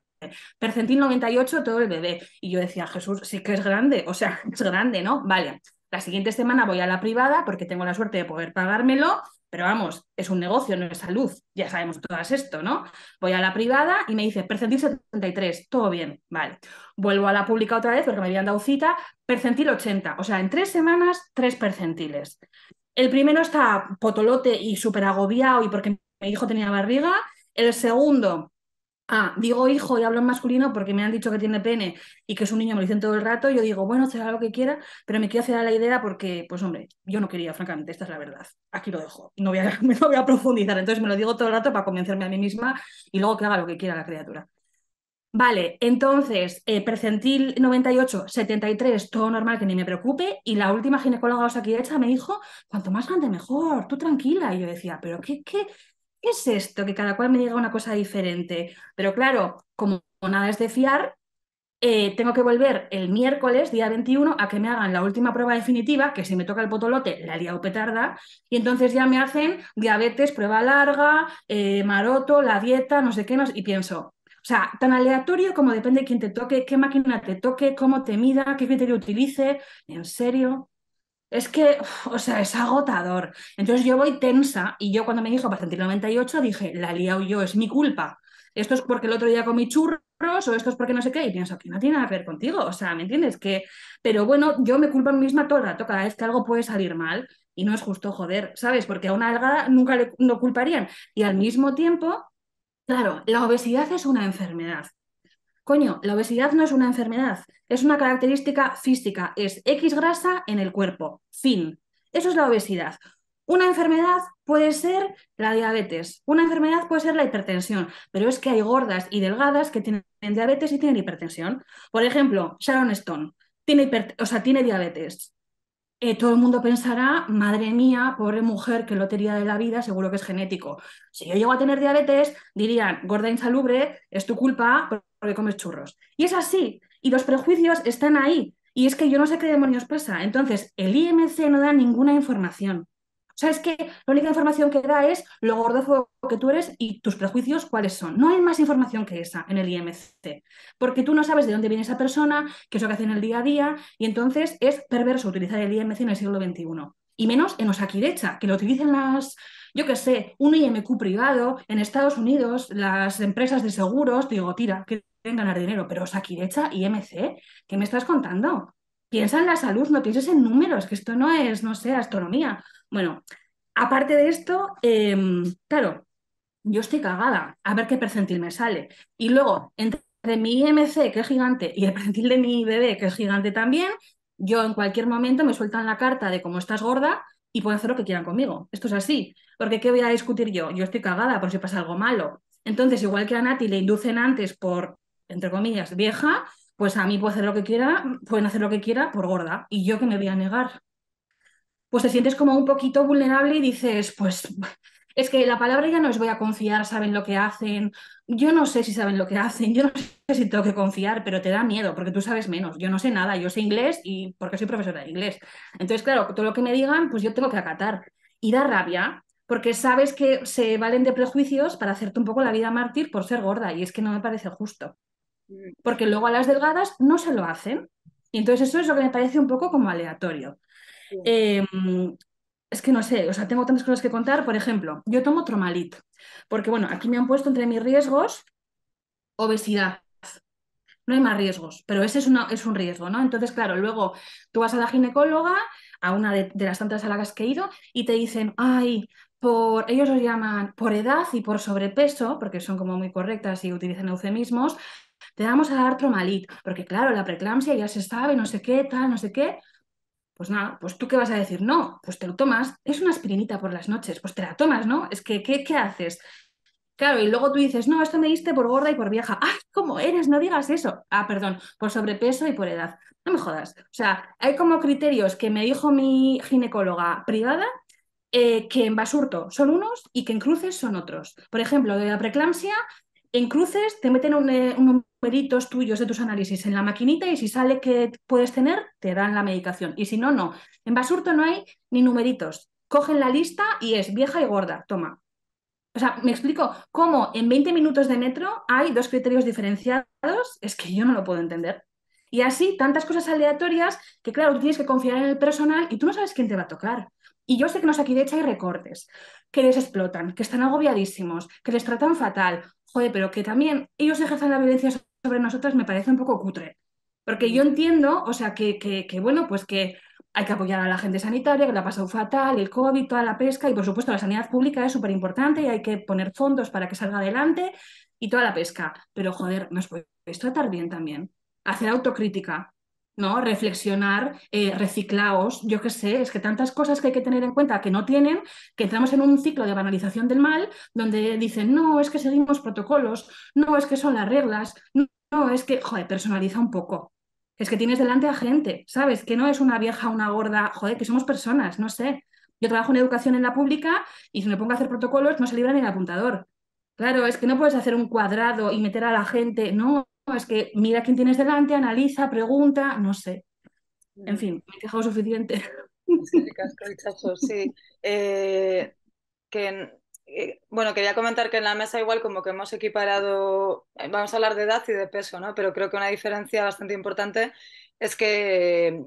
Speaker 3: Percentil 98 todo el bebé. Y yo decía, Jesús, sí que es grande, o sea, es grande, ¿no? Vale. La siguiente semana voy a la privada porque tengo la suerte de poder pagármelo, pero vamos, es un negocio, no es salud, ya sabemos todas esto, ¿no? Voy a la privada y me dice, percentil 73, todo bien, vale. Vuelvo a la pública otra vez porque me habían dado cita, percentil 80, o sea, en tres semanas, tres percentiles. El primero está potolote y súper agobiado y porque mi hijo tenía barriga, el segundo Ah, digo hijo y hablo en masculino porque me han dicho que tiene pene y que es un niño, me lo dicen todo el rato. yo digo, bueno, será lo que quiera, pero me quiero hacer a la idea porque, pues hombre, yo no quería, francamente, esta es la verdad. Aquí lo dejo. No voy a, voy a profundizar. Entonces me lo digo todo el rato para convencerme a mí misma y luego que haga lo que quiera la criatura. Vale, entonces, eh, percentil 98, 73, todo normal, que ni me preocupe. Y la última ginecóloga o sea, que hecha me dijo, cuanto más grande mejor, tú tranquila. Y yo decía, pero ¿qué, qué, ¿qué es esto? Que cada cual me diga una cosa diferente. Pero claro, como nada es de fiar, eh, tengo que volver el miércoles, día 21, a que me hagan la última prueba definitiva, que si me toca el potolote, la liado petarda, y entonces ya me hacen diabetes, prueba larga, eh, maroto, la dieta, no sé qué, y pienso, o sea, tan aleatorio como depende de quién te toque, qué máquina te toque, cómo te mida, qué criterio utilice, en serio. Es que, o sea, es agotador. Entonces yo voy tensa y yo cuando me dijo bastante 98 dije, la lia liado yo, es mi culpa. Esto es porque el otro día comí churros o esto es porque no sé qué. Y pienso que no tiene nada que ver contigo. O sea, ¿me entiendes? Que, pero bueno, yo me culpo a mí misma todo el rato cada vez que algo puede salir mal y no es justo joder, ¿sabes? Porque a una delgada nunca le, lo culparían. Y al mismo tiempo, claro, la obesidad es una enfermedad. Coño, la obesidad no es una enfermedad, es una característica física, es X grasa en el cuerpo, fin. Eso es la obesidad. Una enfermedad puede ser la diabetes, una enfermedad puede ser la hipertensión, pero es que hay gordas y delgadas que tienen diabetes y tienen hipertensión. Por ejemplo, Sharon Stone tiene, o sea, tiene diabetes, eh, todo el mundo pensará, madre mía, pobre mujer, qué lotería de la vida, seguro que es genético. Si yo llego a tener diabetes, dirían, gorda e insalubre, es tu culpa porque comes churros. Y es así, y los prejuicios están ahí. Y es que yo no sé qué demonios pasa. Entonces, el IMC no da ninguna información sea, es que la única información que da es lo gordozo que tú eres y tus prejuicios cuáles son. No hay más información que esa en el IMC, porque tú no sabes de dónde viene esa persona, qué es lo que hace en el día a día, y entonces es perverso utilizar el IMC en el siglo XXI. Y menos en Osakidecha, que lo utilicen las, yo qué sé, un IMQ privado, en Estados Unidos, las empresas de seguros, digo, tira, que quieren ganar dinero, pero Osakirecha, IMC, ¿qué me estás contando? Piensa en la salud, no pienses en números, que esto no es, no sé, astronomía. Bueno, aparte de esto, em, claro, yo estoy cagada, a ver qué percentil me sale. Y luego, entre mi IMC, que es gigante, y el percentil de mi bebé, que es gigante también, yo en cualquier momento me sueltan la carta de cómo estás gorda y pueden hacer lo que quieran conmigo. Esto es así, porque ¿qué voy a discutir yo? Yo estoy cagada por si pasa algo malo. Entonces, igual que a Nati le inducen antes por, entre comillas, vieja, pues a mí puedo hacer lo que quiera, pueden hacer lo que quiera por gorda. ¿Y yo que me voy a negar? pues te sientes como un poquito vulnerable y dices, pues es que la palabra ya no les voy a confiar, saben lo que hacen, yo no sé si saben lo que hacen, yo no sé si tengo que confiar, pero te da miedo porque tú sabes menos, yo no sé nada, yo sé inglés y porque soy profesora de inglés. Entonces, claro, todo lo que me digan, pues yo tengo que acatar. Y da rabia porque sabes que se valen de prejuicios para hacerte un poco la vida mártir por ser gorda y es que no me parece justo. Mm. Porque luego a las delgadas no se lo hacen. Y entonces eso es lo que me parece un poco como aleatorio. Em, es que no sé, o sea, tengo tantas cosas que contar. Por ejemplo, yo tomo Tromalit, porque bueno, aquí me han puesto entre mis riesgos obesidad. No hay más riesgos, pero ese es, es un riesgo, ¿no? Entonces, claro, luego tú vas a la ginecóloga, a una de, las tantas alagas que he ido, y te dicen, ay, por, ellos lo llaman por edad y por sobrepeso, porque son como muy correctas y utilizan eufemismos, te vamos a dar tromalit, porque claro, la preeclampsia ya se sabe, no sé qué, tal, no sé qué. Pues nada, pues tú qué vas a decir, no, pues te lo tomas, es una aspirinita por las noches, pues te la tomas, ¿no? Es que, ¿qué, qué haces? Claro, y luego tú dices, no, esto me diste por gorda y por vieja. ¡Ay, cómo eres! No digas eso. Ah, perdón, por sobrepeso y por edad. No me jodas. O sea, hay como criterios que me dijo mi ginecóloga privada eh, que en basurto son unos y que en cruces son otros. Por ejemplo, de la preeclampsia en cruces te meten eh, un, numeritos tuyos de tus análisis en la maquinita y si sale que puedes tener, te dan la medicación. Y si no, no. En basurto no hay ni numeritos. Cogen la lista y es vieja y gorda. Toma. O sea, me explico cómo en 20 minutos de metro hay dos criterios diferenciados. Es que yo no lo puedo entender. Y así, tantas cosas aleatorias que, claro, tú tienes que confiar en el personal y tú no sabes quién te va a tocar. Y yo sé que nos aquí de hecho hay recortes, que les explotan, que están agobiadísimos, que les tratan fatal, joder, pero que también ellos ejercen la violencia sobre nosotras me parece un poco cutre. Porque yo entiendo, o sea, que, que, bueno, pues que hay que apoyar a la gente sanitaria, que la ha pasado fatal, el COVID, toda la pesca, y por supuesto la sanidad pública es súper importante y hay que poner fondos para que salga adelante y toda la pesca. Pero joder, nos puede tratar bien también. Hacer autocrítica, ¿no? Reflexionar, eh, reciclaos, yo qué sé, es que tantas cosas que hay que tener en cuenta que no tienen, que entramos en un ciclo de banalización del mal, donde dicen, no, es que seguimos protocolos, no, es que son las reglas, no, es que, joder, personaliza un poco. Es que tienes delante a gente, ¿sabes? Que no es una vieja, una gorda, joder, que somos personas, no sé. Yo trabajo en educación en la pública y si me pongo a hacer protocolos no se libra ni el apuntador. Claro, es que no puedes hacer un cuadrado y meter a la gente, no, es que mira quién tienes delante, analiza, pregunta, no sé. En mm. fin, me he quejado suficiente.
Speaker 1: Eh, que, eh, bueno, quería comentar que en la mesa igual como que hemos equiparado, eh, vamos a hablar de edad y de peso, ¿no? Pero creo que una diferencia bastante importante es que,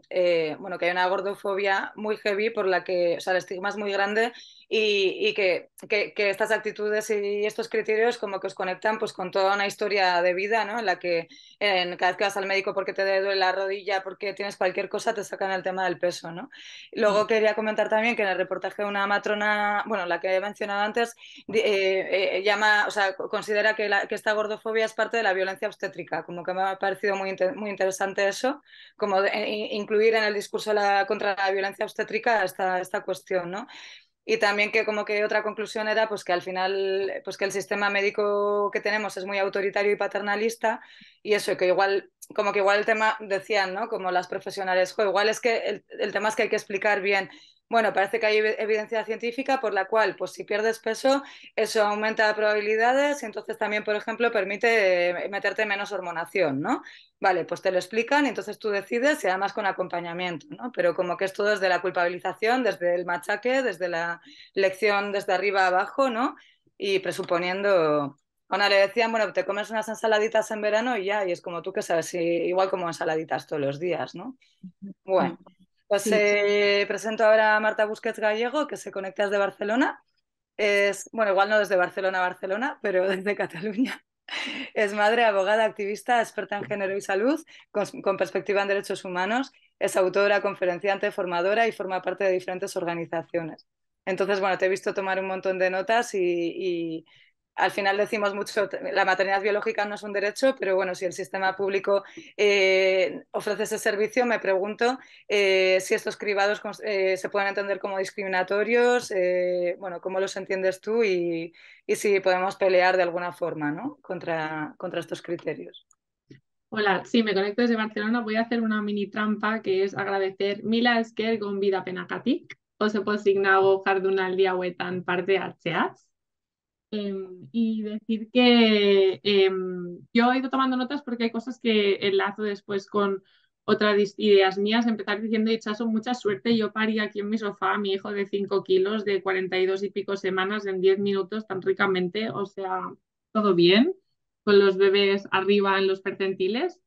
Speaker 1: bueno, que hay una gordofobia muy heavy por la que, o sea, el estigma es muy grande y, que, que, estas actitudes y estos criterios como que os conectan pues con toda una historia de vida, ¿no? En la que en, cada vez que vas al médico porque te duele la rodilla, porque tienes cualquier cosa, te sacan el tema del peso, ¿no? Luego mm. quería comentar también que en el reportaje de una matrona, bueno, la que he mencionado antes, eh, eh, llama, o sea, considera que, la, que esta gordofobia es parte de la violencia obstétrica, como que me ha parecido muy, muy interesante eso, como eh, incluir en el discurso la, contra la violencia obstétrica esta, esta cuestión, ¿no? y también que como que otra conclusión era pues que al final pues que el sistema médico que tenemos es muy autoritario y paternalista y eso que igual como que igual el tema decían no como las profesionales igual es que el, tema es que hay que explicar bien bueno, parece que hay evidencia científica por la cual, pues si pierdes peso, eso aumenta probabilidades y entonces también, por ejemplo, permite eh, meterte menos hormonación, ¿no? Vale, pues te lo explican y entonces tú decides y además con acompañamiento, ¿no? Pero como que es todo desde la culpabilización, desde el machaque, desde la lección desde arriba abajo, ¿no? Y presuponiendo... una le decían, bueno, te comes unas ensaladitas en verano y ya, y es como tú que sabes, igual como ensaladitas todos los días, ¿no? Bueno. Pues eh, presento ahora a Marta Busquets Gallego, que se conecta desde Barcelona. Es, bueno, igual no desde Barcelona a Barcelona, pero desde Cataluña. Es madre, abogada, activista, experta en género y salud, con, perspectiva en derechos humanos, es autora, conferenciante, formadora y forma parte de diferentes organizaciones. Entonces, bueno, te he visto tomar un montón de notas y, al final decimos mucho, la maternidad biológica no es un derecho, pero bueno, si el sistema público eh, ofrece ese servicio, me pregunto eh, si estos cribados eh, se pueden entender como discriminatorios, bueno, cómo los entiendes tú y, si podemos pelear de alguna forma ¿no? contra,
Speaker 4: contra estos criterios. Hola, sí, me conecto desde Barcelona. Voy a hacer una mini trampa que es agradecer mila con Esquer vida penacatic, se oso pozignago Jardunal huetan parte H.A.S. Em, y decir que em, yo he ido tomando notas porque hay cosas que enlazo después con otras ideas mías. Empezar diciendo, Ichazo, mucha suerte. Yo parí aquí en mi sofá a mi hijo de 5 kilos, de 42 y pico semanas, en 10 minutos, tan ricamente. O sea, todo bien, con los bebés arriba en los percentiles.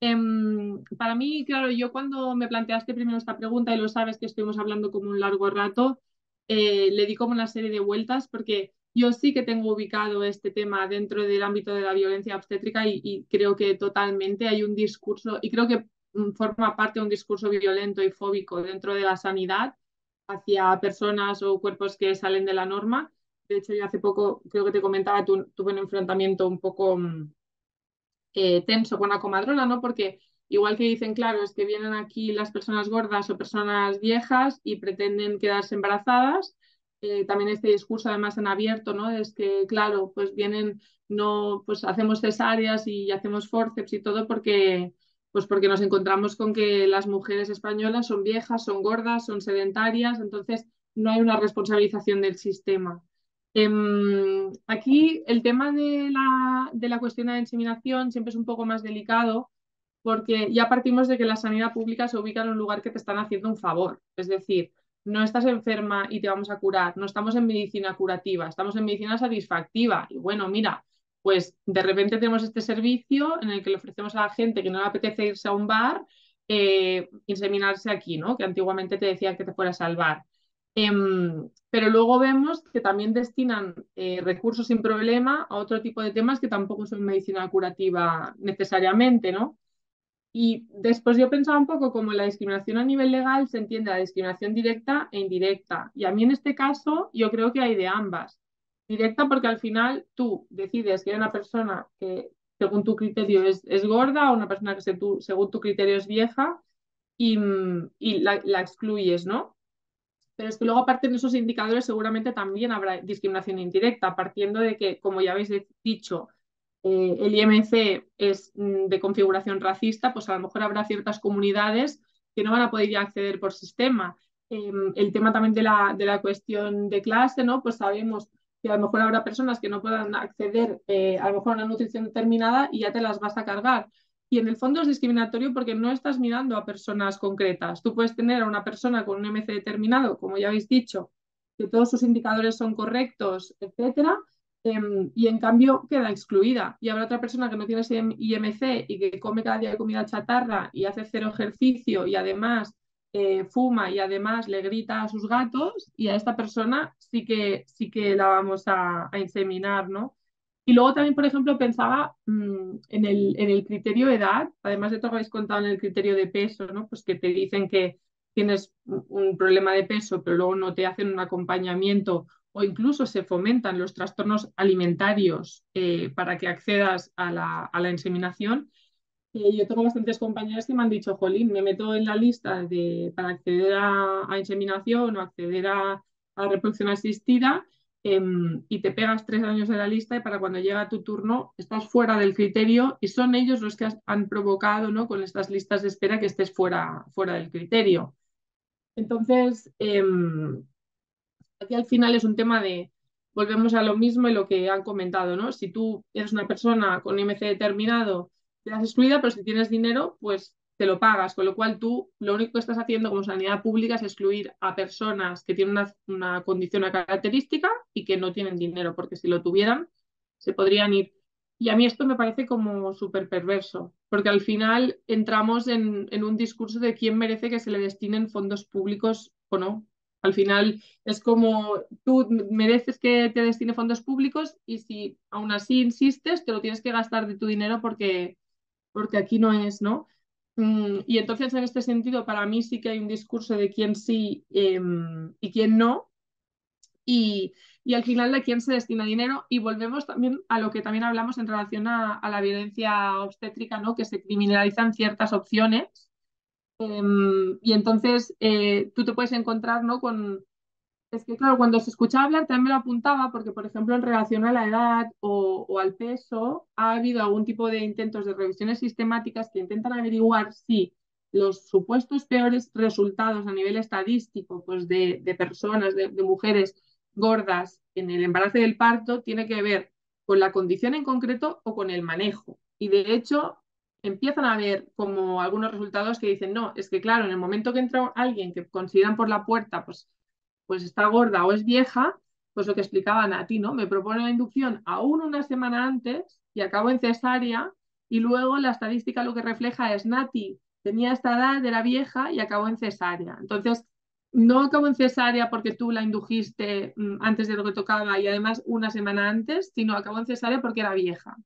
Speaker 4: Em, para mí, claro, yo cuando me planteaste primero esta pregunta y lo sabes que estuvimos hablando como un largo rato, eh, le di como una serie de vueltas porque yo sí que tengo ubicado este tema dentro del ámbito de la violencia obstétrica y, creo que totalmente hay un discurso, y creo que mm, forma parte de un discurso violento y fóbico dentro de la sanidad hacia personas o cuerpos que salen de la norma. De hecho, yo hace poco, creo que te comentaba, tuve un enfrentamiento un poco mm, eh, tenso con la comadrona, ¿no? Porque igual que dicen, claro, es que vienen aquí las personas gordas o personas viejas y pretenden quedarse embarazadas, eh, también este discurso además en abierto, ¿no? Es que, claro, pues vienen, no, pues hacemos cesáreas y hacemos forceps y todo porque, pues porque nos encontramos con que las mujeres españolas son viejas, son gordas, son sedentarias, entonces no hay una responsabilización del sistema. Em, aquí el tema de la, de la cuestión de la inseminación siempre es un poco más delicado porque ya partimos de que la sanidad pública se ubica en un lugar que te están haciendo un favor, es decir, no estás enferma y te vamos a curar, no estamos en medicina curativa, estamos en medicina satisfactiva. Y bueno, mira, pues de repente tenemos este servicio en el que le ofrecemos a la gente que no le apetece irse a un bar, eh, inseminarse aquí, ¿no? Que antiguamente te decía que te fuera a salvar. Em, pero luego vemos que también destinan eh, recursos sin problema a otro tipo de temas que tampoco son medicina curativa necesariamente, ¿no? Y después yo pensaba un poco como la discriminación a nivel legal se entiende la discriminación directa e indirecta. Y a mí en este caso yo creo que hay de ambas. Directa porque al final tú decides que hay una persona que según tu criterio es, gorda o una persona que según tu criterio es vieja y, y la, la, excluyes, ¿no? Pero es que luego aparte de esos indicadores seguramente también habrá discriminación indirecta, partiendo de que, como ya habéis dicho, eh, el IMC es mm, de configuración racista, pues a lo mejor habrá ciertas comunidades que no van a poder ya acceder por sistema. Em, el tema también de la, cuestión de clase, ¿no? Pues sabemos que a lo mejor habrá personas que no puedan acceder eh, a lo mejor a una nutrición determinada y ya te las vas a cargar. Y en el fondo es discriminatorio porque no estás mirando a personas concretas. Tú puedes tener a una persona con un MC determinado, como ya habéis dicho, que todos sus indicadores son correctos, etcétera, Em, y en cambio queda excluida. Y habrá otra persona que no tiene ese IMC y que come cada día comida chatarra y hace cero ejercicio y además eh, fuma y además le grita a sus gatos y a esta persona sí que, sí que la vamos a, inseminar, ¿no? Y luego también, por ejemplo, pensaba mm, en, el, en, el, criterio de edad, además de todo lo que habéis contado en el criterio de peso, ¿no? Pues que te dicen que tienes un problema de peso, pero luego no te hacen un acompañamiento o incluso se fomentan los trastornos alimentarios eh, para que accedas a la, inseminación. Eh, yo tengo bastantes compañeras que me han dicho, Jolín, me meto en la lista de, para acceder a, a inseminación o acceder a, a reproducción asistida em, y te pegas tres años en la lista y para cuando llega tu turno estás fuera del criterio y son ellos los que han provocado ¿no? con estas listas de espera que estés fuera, fuera del criterio. Entonces, em, aquí al final es un tema de, volvemos a lo mismo y lo que han comentado, ¿no? Si tú eres una persona con IMC determinado, te das excluida, pero si tienes dinero, pues te lo pagas, con lo cual tú lo único que estás haciendo como sanidad pública es excluir a personas que tienen una, condición, una característica y que no tienen dinero, porque si lo tuvieran, se podrían ir. Y a mí esto me parece como súper perverso, porque al final entramos en, en un discurso de quién merece que se le destinen fondos públicos o no. Al final es como tú mereces que te destine fondos públicos y si aún así insistes, te lo tienes que gastar de tu dinero porque, porque aquí no es, ¿no? Mm, y entonces en este sentido para mí sí que hay un discurso de quién sí em, y quién no. Y, al final de quién se destina dinero y volvemos también a lo que también hablamos en relación a, a la violencia obstétrica, ¿no? que se criminalizan ciertas opciones Em, y entonces eh, tú te puedes encontrar ¿no? con... Es que claro, cuando se escuchaba hablar también me lo apuntaba porque, por ejemplo, en relación a la edad o, al peso, ha habido algún tipo de intentos de revisiones sistemáticas que intentan averiguar si los supuestos peores resultados a nivel estadístico pues de, personas, de, de, mujeres gordas en el embarazo del parto tiene que ver con la condición en concreto o con el manejo. Y de hecho, empiezan a ver como algunos resultados que dicen, no, es que claro, en el momento que entra alguien que consideran por la puerta, pues, pues está gorda o es vieja, pues lo que explicaba a ¿no? Me propone la inducción aún una semana antes y acabo en cesárea y luego la estadística lo que refleja es Nati tenía esta edad, era vieja y acabó en cesárea. Entonces, no acabo en cesárea porque tú la indujiste mm, antes de lo que tocaba y además una semana antes, sino acabo en cesárea porque era vieja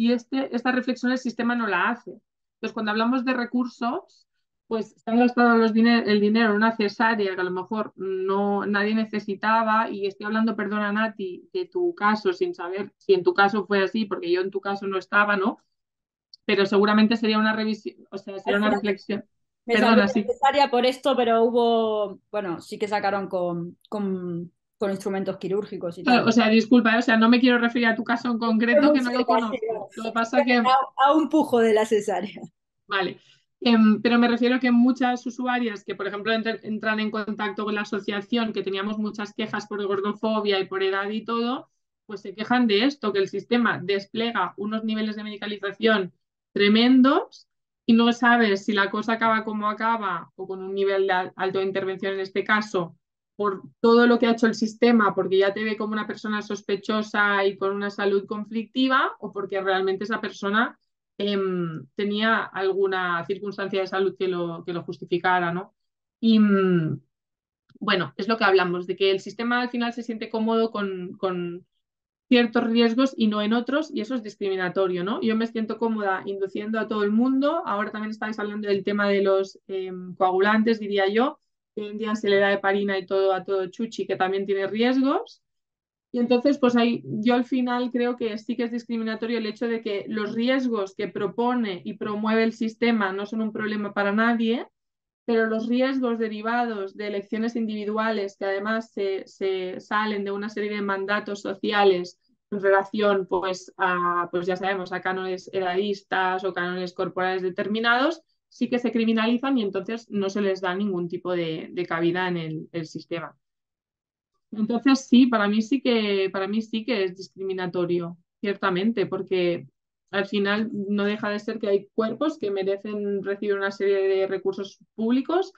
Speaker 4: y este, esta reflexión el sistema no la hace. Entonces, cuando hablamos de recursos, pues se han gastado los el dinero en una cesárea que a lo mejor no, nadie necesitaba y estoy hablando, perdona Nati, de tu caso sin saber si en tu caso fue así, porque yo en tu caso no estaba, ¿no? Pero seguramente sería una revisión, o sea, sería una reflexión. necesaria
Speaker 2: por esto, pero hubo, bueno, sí que sacaron con, con, instrumentos
Speaker 4: quirúrgicos y O sea, disculpa, ¿eh? o sea, no me quiero referir a tu caso en concreto, que no lo conozco pasa que...
Speaker 2: A, un pujo de la cesárea.
Speaker 4: Vale. Em, pero me refiero que muchas usuarias que, por ejemplo, entran en contacto con la asociación, que teníamos muchas quejas por gordofobia y por edad y todo, pues se quejan de esto, que el sistema despliega unos niveles de medicalización tremendos y no sabes si la cosa acaba como acaba o con un nivel de alto de intervención en este caso por todo lo que ha hecho el sistema, porque ya te ve como una persona sospechosa y con una salud conflictiva, o porque realmente esa persona em, tenía alguna circunstancia de salud que lo, que lo justificara, ¿no? Y mm, bueno, es lo que hablamos, de que el sistema al final se siente cómodo con, con ciertos riesgos y no en otros, y eso es discriminatorio, ¿no? Yo me siento cómoda induciendo a todo el mundo, ahora también estáis hablando del tema de los em, coagulantes, diría yo, que hoy en día se le da heparina y todo a todo chuchi, que también tiene riesgos. Y entonces, pues ahí yo al final creo que sí que es discriminatorio el hecho de que los riesgos que propone y promueve el sistema no son un problema para nadie, pero los riesgos derivados de elecciones individuales que además se, se salen de una serie de mandatos sociales en relación pues a, pues ya sabemos, a cánones edadistas o cánones corporales determinados, sí que se criminalizan y entonces no se les da ningún tipo de, de cabida en el, sistema. Entonces sí, para mí sí que, para mí sí que es discriminatorio, ciertamente, porque al final no deja de ser que hay cuerpos que merecen recibir una serie de recursos públicos.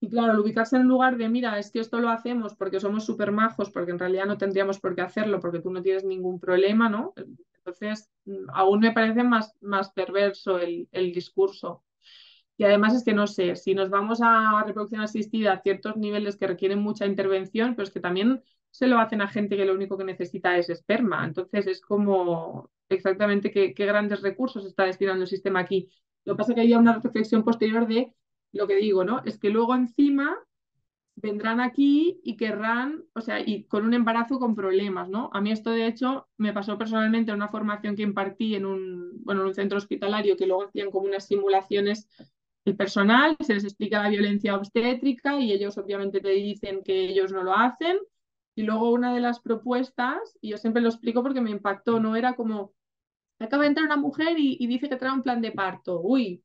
Speaker 4: Y claro, el ubicarse en un lugar de, mira, es que esto lo hacemos porque somos súper majos, porque en realidad no tendríamos por qué hacerlo, porque tú no tienes ningún problema, ¿no? Entonces, aún me parece más, más perverso el discurso. Y además es que no sé, si nos vamos a reproducción asistida a ciertos niveles que requieren mucha intervención, pero es que también se lo hacen a gente que lo único que necesita es esperma. Entonces es como exactamente qué, grandes recursos está destinando el sistema aquí. Lo que pasa es que hay una reflexión posterior de lo que digo, ¿no? Es que luego encima vendrán aquí y querrán, o sea, y con un embarazo con problemas, ¿no? A mí esto, de hecho, me pasó personalmente en una formación que impartí en un, bueno, en un centro hospitalario que luego hacían como unas simulaciones el personal, se les explica la violencia obstétrica y ellos obviamente te dicen que ellos no lo hacen. Y luego una de las propuestas, y yo siempre lo explico porque me impactó, no era como, acaba de entrar una mujer y, dice que trae un plan de parto, uy,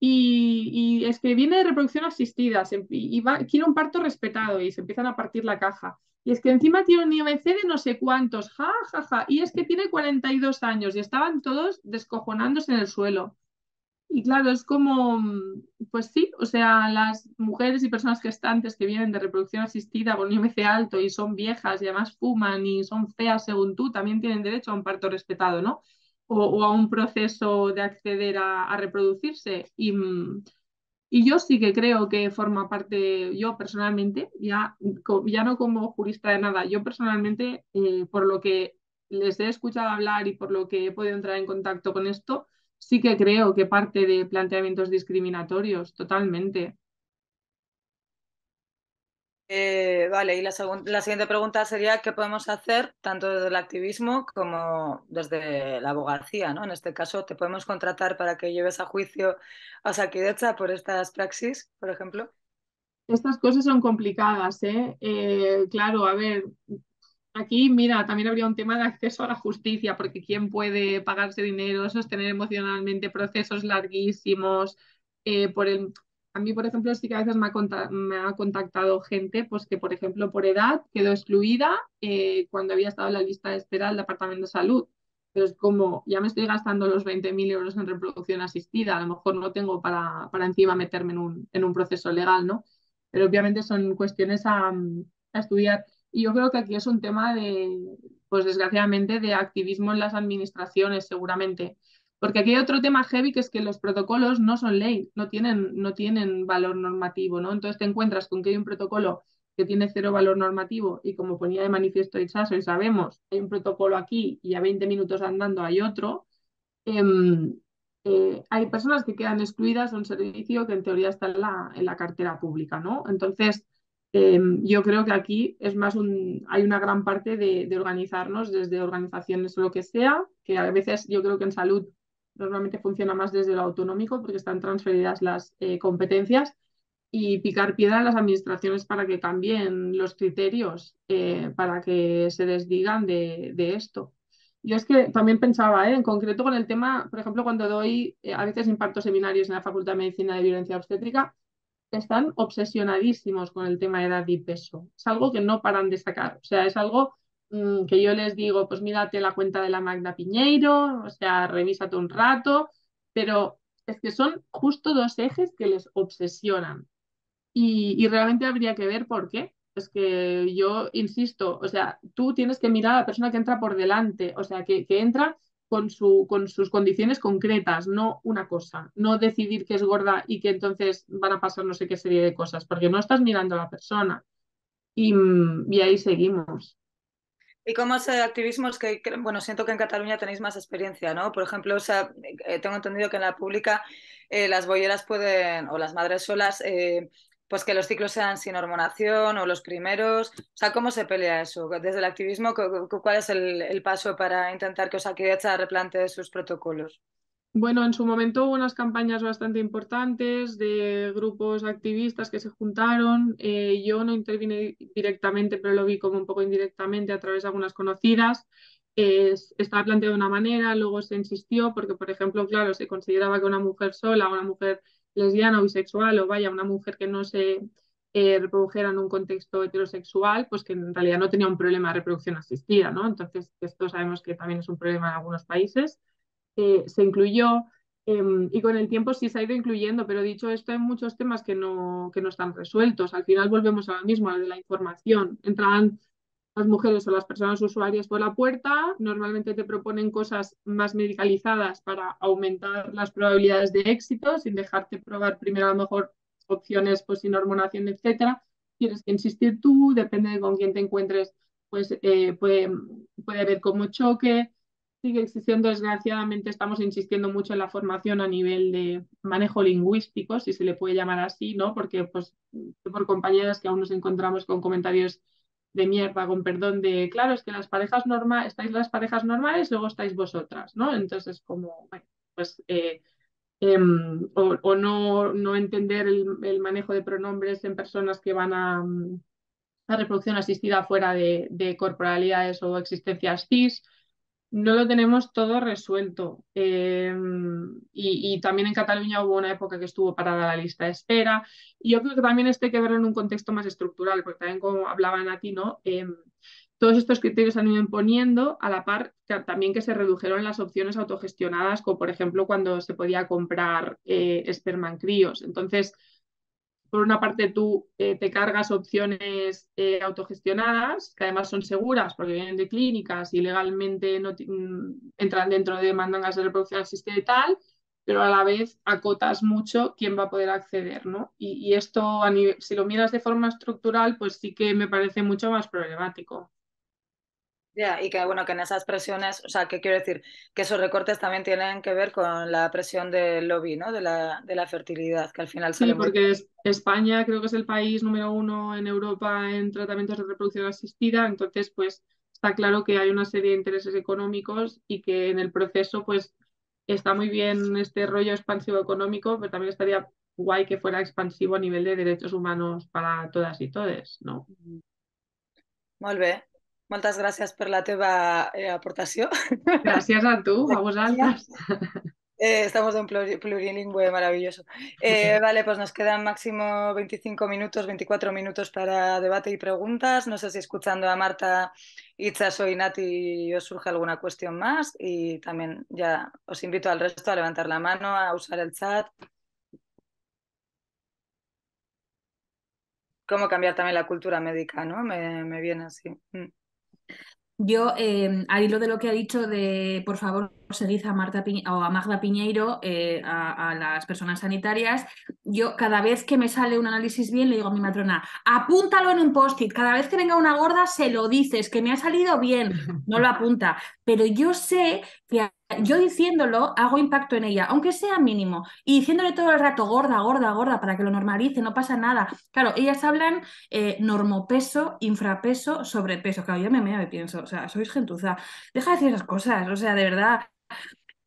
Speaker 4: y, es que viene de reproducción asistida y va, quiere un parto respetado y se empiezan a partir la caja. Y es que encima tiene un IMC de no sé cuántos, ja, ja, ja, y es que tiene 42 años y estaban todos descojonándose en el suelo. Y claro, es como, pues sí, o sea, las mujeres y personas gestantes que vienen de reproducción asistida con IMC alto y son viejas y además fuman y son feas según tú, también tienen derecho a un parto respetado, ¿no? O, a un proceso de acceder a, reproducirse. Y, y, yo sí que creo que forma parte, yo personalmente, ya, ya no como jurista de nada, yo personalmente, eh, por lo que les he escuchado hablar y por lo que he podido entrar en contacto con esto, sí que creo que parte de planteamientos discriminatorios, totalmente.
Speaker 1: Eh, vale, y la, siguiente pregunta sería qué podemos hacer tanto desde el activismo como desde la abogacía, ¿no? En este caso, ¿te podemos contratar para que lleves a juicio a Sakidecha por estas praxis, por
Speaker 4: ejemplo? Estas cosas son complicadas, Eh, eh claro, a ver, Aquí, mira, también habría un tema de acceso a la justicia, porque quién puede pagarse dinero, sostener emocionalmente procesos larguísimos. Eh, por el... A mí, por ejemplo, sí que a veces me ha, contactado gente pues, que, por ejemplo, por edad quedó excluida eh, cuando había estado en la lista de espera del Departamento de Salud. Pero es como, ya me estoy gastando los 20.000 euros en reproducción asistida, a lo mejor no tengo para, encima meterme en un, proceso legal, ¿no? Pero obviamente son cuestiones a estudiar. Y yo creo que aquí es un tema de, pues desgraciadamente, de activismo en las administraciones, seguramente. Porque aquí hay otro tema heavy que es que los protocolos no son ley, no tienen, no tienen valor normativo, ¿no? Entonces te encuentras con que hay un protocolo que tiene cero valor normativo y como ponía de manifiesto Hichaso y sabemos, hay un protocolo aquí y a 20 minutos andando hay otro, em, eh, hay personas que quedan excluidas de un servicio que en teoría está en la, en la cartera pública, ¿no? Entonces, Em, yo creo que aquí es más un, hay una gran parte de, organizarnos desde organizaciones o lo que sea, que a veces yo creo que en salud normalmente funciona más desde lo autonómico porque están transferidas las eh, competencias y picar piedra a las administraciones para que cambien los criterios, eh, para que se desdigan de, de, esto. Yo es que también pensaba, eh, en concreto con el tema, por ejemplo, cuando doy, a veces imparto seminarios en la Facultad de Medicina de Violencia Obstétrica, están obsesionadísimos con el tema de edad y peso. Es algo que no paran de sacar. O sea, es algo mm, que yo les digo, pues mírate la cuenta de la Magda Piñeiro, o sea, revísate un rato, pero es que son justo dos ejes que les obsesionan. Y, realmente habría que ver por qué. Es que yo insisto, o sea, tú tienes que mirar a la persona que entra por delante, o sea, que, que entra con, su, con sus condiciones concretas, no una cosa, no decidir que es gorda y que entonces van a pasar no sé qué serie de cosas, porque no estás mirando a la persona. Y, mm, ahí seguimos.
Speaker 1: ¿Y cómo es el activismo? que, bueno, siento que en Cataluña tenéis más experiencia, ¿no? Por ejemplo, o sea, eh, tengo entendido que en la pública eh, las boyeras pueden, o las madres solas, eh, pues que los ciclos sean sin hormonación o los primeros. O sea, ¿cómo se pelea eso? Desde el activismo, ¿cuál es el, paso para intentar que Osakidecha replantee sus protocolos?
Speaker 4: Bueno, en su momento hubo unas campañas bastante importantes de grupos activistas que se juntaron. Eh, yo no intervine directamente, pero lo vi como un poco indirectamente a través de algunas conocidas. estaba planteado de una manera, luego se insistió porque, por ejemplo, claro, se consideraba que una mujer sola, una mujer lesbiana o bisexual o vaya, una mujer que no se eh, reprodujera en un contexto heterosexual, pues que en realidad no tenía un problema de reproducción asistida, ¿no? Entonces, esto sabemos que también es un problema en algunos países. Eh, se incluyó em, y con el tiempo sí se ha ido incluyendo, pero dicho esto, hay muchos temas que no, que no están resueltos. Al final volvemos a mismo, a de la información. Entraban las mujeres o las personas usuarias por la puerta. Normalmente te proponen cosas más medicalizadas para aumentar las probabilidades de éxito, sin dejarte probar primero a lo mejor opciones pues, sin hormonación, etcétera. Tienes que insistir tú, depende de con quién te encuentres, pues eh, puede, puede haber como choque. Sigue existiendo, desgraciadamente, estamos insistiendo mucho en la formación a nivel de manejo lingüístico, si se le puede llamar así, ¿no? Porque pues, por compañeras que aún nos encontramos con comentarios de mierda, con perdón de, claro, es que las parejas normales, estáis las parejas normales, luego estáis vosotras, ¿no? Entonces, como, bueno, pues, eh, em, o, no, no entender el, manejo de pronombres en personas que van a, a reproducción asistida fuera de, de corporalidades o existencias cis, no lo tenemos todo resuelto. Eh, y, también en Cataluña hubo una época que estuvo parada la lista de espera. Y yo creo que también este hay que verlo en un contexto más estructural, porque también como hablaban a ti, ¿no? Eh, todos estos criterios se han ido imponiendo, a la par también que se redujeron las opciones autogestionadas, como por ejemplo cuando se podía comprar eh, críos. Entonces, por una parte tú eh, te cargas opciones eh, autogestionadas, que además son seguras porque vienen de clínicas y legalmente no mm, entran dentro de mandangas de reproducción asistida y tal, pero a la vez acotas mucho quién va a poder acceder, ¿no? Y, esto, si lo miras de forma estructural, pues sí que me parece mucho más problemático.
Speaker 1: Ya, y que bueno, que en esas presiones, o sea, qué quiero decir, que esos recortes también tienen
Speaker 4: que ver con la presión del lobby, ¿no? De la, de la fertilidad, que al final sale Sí, porque España creo que es el país número uno en Europa en tratamientos de reproducción asistida, entonces pues está claro que hay una serie de intereses económicos y que en el proceso pues está muy bien este rollo expansivo económico, pero también estaría guay que fuera expansivo a nivel de derechos humanos para todas y todes, ¿no? Muy
Speaker 1: Muchas gracias por la teva eh, aportación.
Speaker 4: Gracias a tú, a vosaltres.
Speaker 1: Eh, estamos un plurilingüe maravilloso. Eh, vale, pues nos quedan máximo 25 minutos, 24 minutos para debate y preguntas. No sé si escuchando a Marta, Itzaso y Nati os surge alguna cuestión más. Y también ya os invito al resto a levantar la mano, a usar el chat. Cómo cambiar también la cultura médica, ¿no? Me, viene así. Mm.
Speaker 3: Yo, eh, al hilo de lo que ha dicho de, por favor, dice a, Marta o a Magda Piñeiro, eh, a, las personas sanitarias, yo cada vez que me sale un análisis bien le digo a mi matrona, apúntalo en un post-it, cada vez que venga una gorda se lo dices, que me ha salido bien, no lo apunta, pero yo sé que yo diciéndolo hago impacto en ella, aunque sea mínimo, y diciéndole todo el rato gorda, gorda, gorda, para que lo normalice, no pasa nada. Claro, ellas hablan eh, normopeso, infrapeso, sobrepeso. Claro, yo me pienso, o sea, sois gentuza. Deja de decir esas cosas, o sea, de verdad,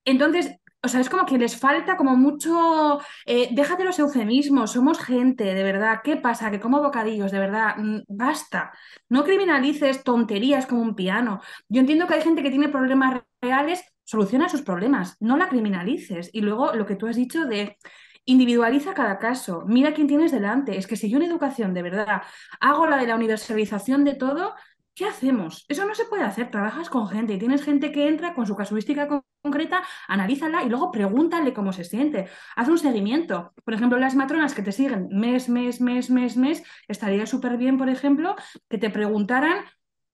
Speaker 3: entonces, o sea, es como que les falta como mucho, eh, déjate los eufemismos, somos gente, de verdad, ¿qué pasa? Que como bocadillos, de verdad, mm, basta. No criminalices tonterías como un piano. Yo entiendo que hay gente que tiene problemas reales, soluciona sus problemas, no la criminalices. Y luego lo que tú has dicho de individualiza cada caso, mira quién tienes delante. Es que si yo en educación, de verdad, hago la de la universalización de todo, ¿qué hacemos? Eso no se puede hacer, trabajas con gente y tienes gente que entra con su casuística concreta, analízala y luego pregúntale cómo se siente, haz un seguimiento. Por ejemplo, las matronas que te siguen mes, mes, mes, mes, mes, estaría súper bien, por ejemplo, que te preguntaran,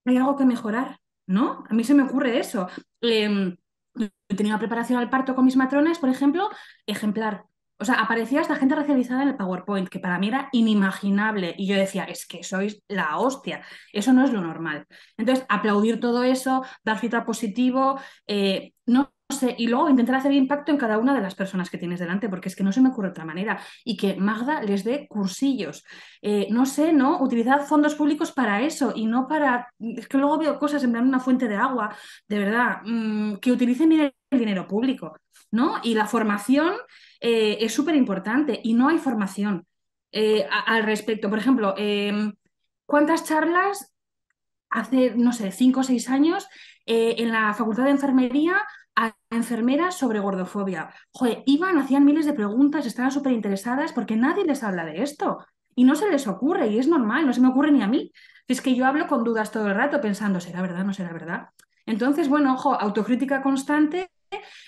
Speaker 3: ¿hay algo que mejorar? ¿No? A mí se me ocurre eso. Em, he tenido una preparación al parto con mis matronas, por ejemplo, ejemplar. O sea, aparecía esta gente racializada en el PowerPoint, que para mí era inimaginable. Y yo decía, es que sois la hostia, eso no es lo normal. Entonces, aplaudir todo eso, dar cita positivo, eh, no sé, y luego intentar hacer impacto en cada una de las personas que tienes delante, porque es que no se me ocurre otra manera. Y que Magda les dé cursillos. Eh, no sé, ¿no? Utilizar fondos públicos para eso y no para. Es que luego veo cosas, en una fuente de agua, de verdad, mm, que utilicen el dinero público, ¿no? Y la formación eh, es súper importante y no hay formación eh, al respecto. Por ejemplo, em, ¿cuántas charlas hace, no sé, cinco o seis años eh, en la Facultad de Enfermería a enfermeras sobre gordofobia? Joder, iban, hacían miles de preguntas, estaban súper interesadas porque nadie les habla de esto y no se les ocurre y es normal, no se me ocurre ni a mí. Es que yo hablo con dudas todo el rato pensando, ¿será verdad? ¿No será verdad? Entonces, bueno, ojo, autocrítica constante,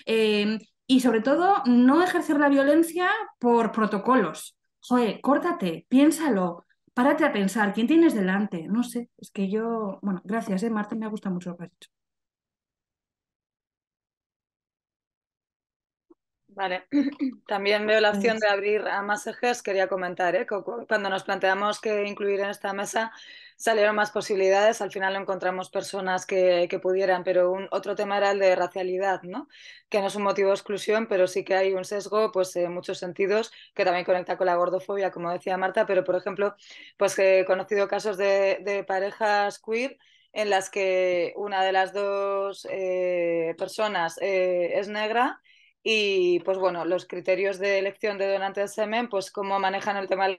Speaker 3: em, y sobre todo, no ejercer la violencia por protocolos. Joder, córtate, piénsalo, párate a pensar, ¿quién tienes delante? No sé, es que yo, bueno, gracias, ¿eh, Marta, me gusta mucho lo que has dicho.
Speaker 1: Vale, también veo la opción de abrir a más ejes. Quería comentar ¿eh? cuando nos planteamos que incluir en esta mesa salieron más posibilidades. Al final encontramos personas que, pudieran, pero un, otro tema era el de racialidad, ¿no? que no es un motivo de exclusión, pero sí que hay un sesgo pues, en muchos sentidos que también conecta con la gordofobia, como decía Marta. Pero, por ejemplo, pues eh, he conocido casos de, parejas queer en las que una de las dos eh, personas es negra y pues bueno, los criterios de elección de donantes de semen, pues cómo manejan el tema de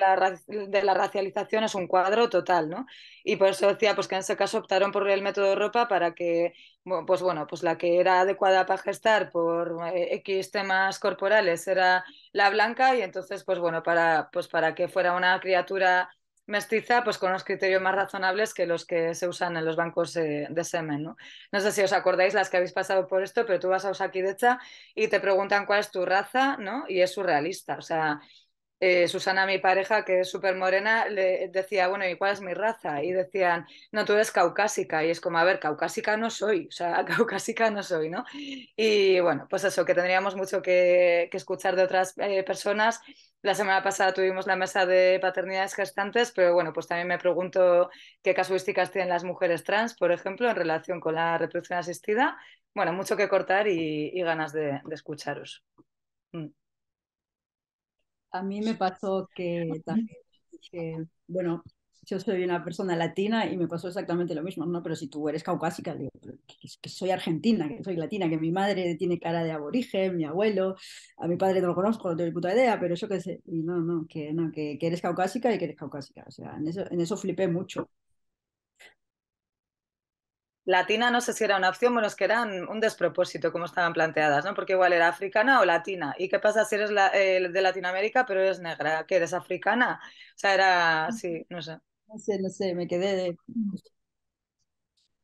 Speaker 1: la, racialización es un cuadro total, ¿no? Y por eso decía, pues que en ese caso optaron por el método ropa para que, pues bueno, pues la que era adecuada para gestar por X eh, temas corporales era la blanca y entonces, pues bueno, para, pues para que fuera una criatura mestiza, pues con unos criterios más razonables que los que se usan en los bancos eh, de semen. ¿no? ¿no? sé si os acordáis las que habéis pasado por esto, pero tú vas a Osakidecha y te preguntan cuál es tu raza, ¿no? Y es surrealista. O sea, eh, Susana, mi pareja, que es súper morena, le decía, bueno, ¿y cuál es mi raza? Y decían, no, tú eres caucásica. Y es como, a ver, caucásica no soy, o sea, caucásica no soy, ¿no? Y bueno, pues eso, que tendríamos mucho que, escuchar de otras eh, personas. La semana pasada tuvimos la mesa de paternidades gestantes, pero bueno, pues también me pregunto qué casuísticas tienen las mujeres trans, por ejemplo, en relación con la reproducción asistida. Bueno, mucho que cortar y, ganas de, escucharos. Mm
Speaker 2: a mí me pasó que también bueno, yo soy una persona latina y me pasó exactamente lo mismo, ¿no? Pero si tú eres caucásica, digo, que, soy argentina, que soy latina, que mi madre tiene cara de aborigen, mi abuelo, a mi padre no lo conozco, no tengo puta idea, pero yo qué sé, y no, no, que, no que, eres caucásica y que eres caucásica, o sea, en eso, en eso flipé mucho
Speaker 1: latina no sé si era una opción, bueno, es que eran un despropósito como estaban planteadas, ¿no? Porque igual era africana o latina. ¿Y qué pasa si eres la, eh, de Latinoamérica pero eres negra? ¿Que eres africana? O sea, era ah, sí, no sé.
Speaker 2: No sé, no sé, me quedé de...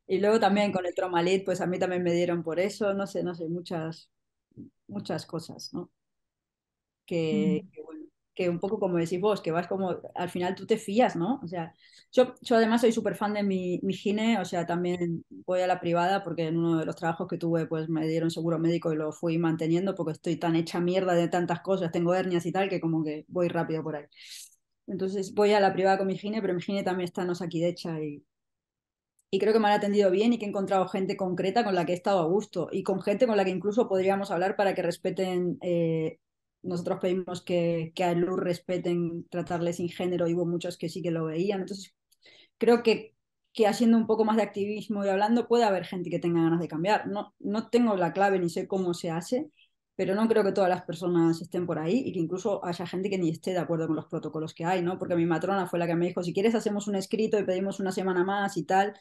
Speaker 2: Y luego también con el Tromalit, pues a mí también me dieron por eso, no sé, no sé, muchas, muchas cosas, ¿no? que mm que un poco como decís vos, que vas como, al final tú te fías, ¿no? O sea, yo, yo además soy súper fan de mi, mi, gine, o sea, también voy a la privada porque en uno de los trabajos que tuve, pues me dieron seguro médico y lo fui manteniendo porque estoy tan hecha mierda de tantas cosas, tengo hernias y tal, que como que voy rápido por ahí. Entonces voy a la privada con mi gine, pero mi gine también está en Osakidecha y, y creo que me han atendido bien y que he encontrado gente concreta con la que he estado a gusto y con gente con la que incluso podríamos hablar para que respeten eh, nosotros pedimos que, que a Luz respeten tratarle sin género y hubo muchos que sí que lo veían. Entonces, creo que, que haciendo un poco más de activismo y hablando puede haber gente que tenga ganas de cambiar. No, no tengo la clave ni sé cómo se hace, pero no creo que todas las personas estén por ahí y que incluso haya gente que ni esté de acuerdo con los protocolos que hay, ¿no? Porque mi matrona fue la que me dijo, si quieres hacemos un escrito y pedimos una semana más y tal.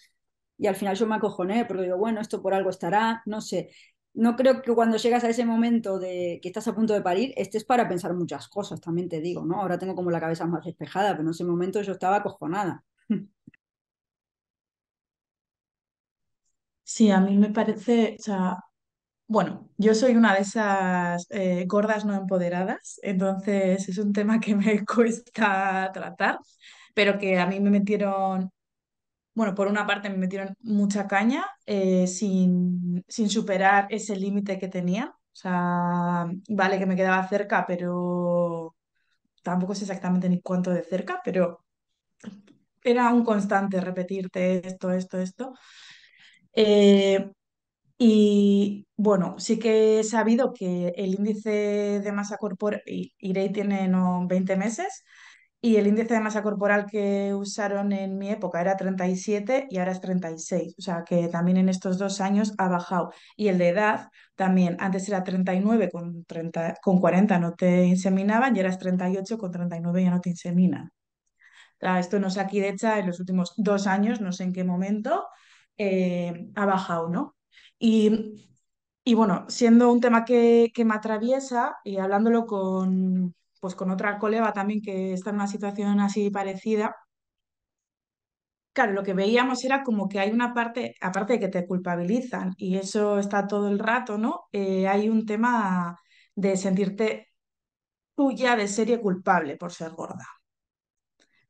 Speaker 2: Y al final yo me acojoné porque digo, bueno, esto por algo estará, no sé no creo que cuando llegas a ese momento de que estás a punto de parir, estés para pensar muchas cosas, también te digo, ¿no? Ahora tengo como la cabeza más despejada,
Speaker 5: pero en ese momento yo estaba acojonada. Sí, a mí me parece, o sea, bueno, yo soy una de esas eh, gordas no empoderadas, entonces es un tema que me cuesta tratar, pero que a mí me metieron bueno, por una parte me metieron mucha caña eh, sin, superar ese límite que tenía. O sea, vale que me quedaba cerca, pero tampoco sé exactamente ni cuánto de cerca, pero era un constante repetirte esto, esto, esto. Eh, y bueno, sí que he sabido que el índice de masa corporal, Irei tiene 20 meses, y el índice de masa corporal que usaron en mi época era 37 y ahora es 36. O sea que también en estos dos años ha bajado. Y el de edad también. Antes era 39 con, 30, con 40 no te inseminaban y eras 38 con 39 ya no te inseminan. esto nos aquí de en los últimos dos años, no sé en qué momento, eh, ha bajado, ¿no? Y, y, bueno, siendo un tema que, que me atraviesa y hablándolo con, pues con otra colega también que está en una situación así parecida, claro, lo que veíamos era como que hay una parte, aparte de que te culpabilizan, y eso está todo el rato, ¿no? Eh, hay un tema de sentirte tuya de serie culpable por ser gorda.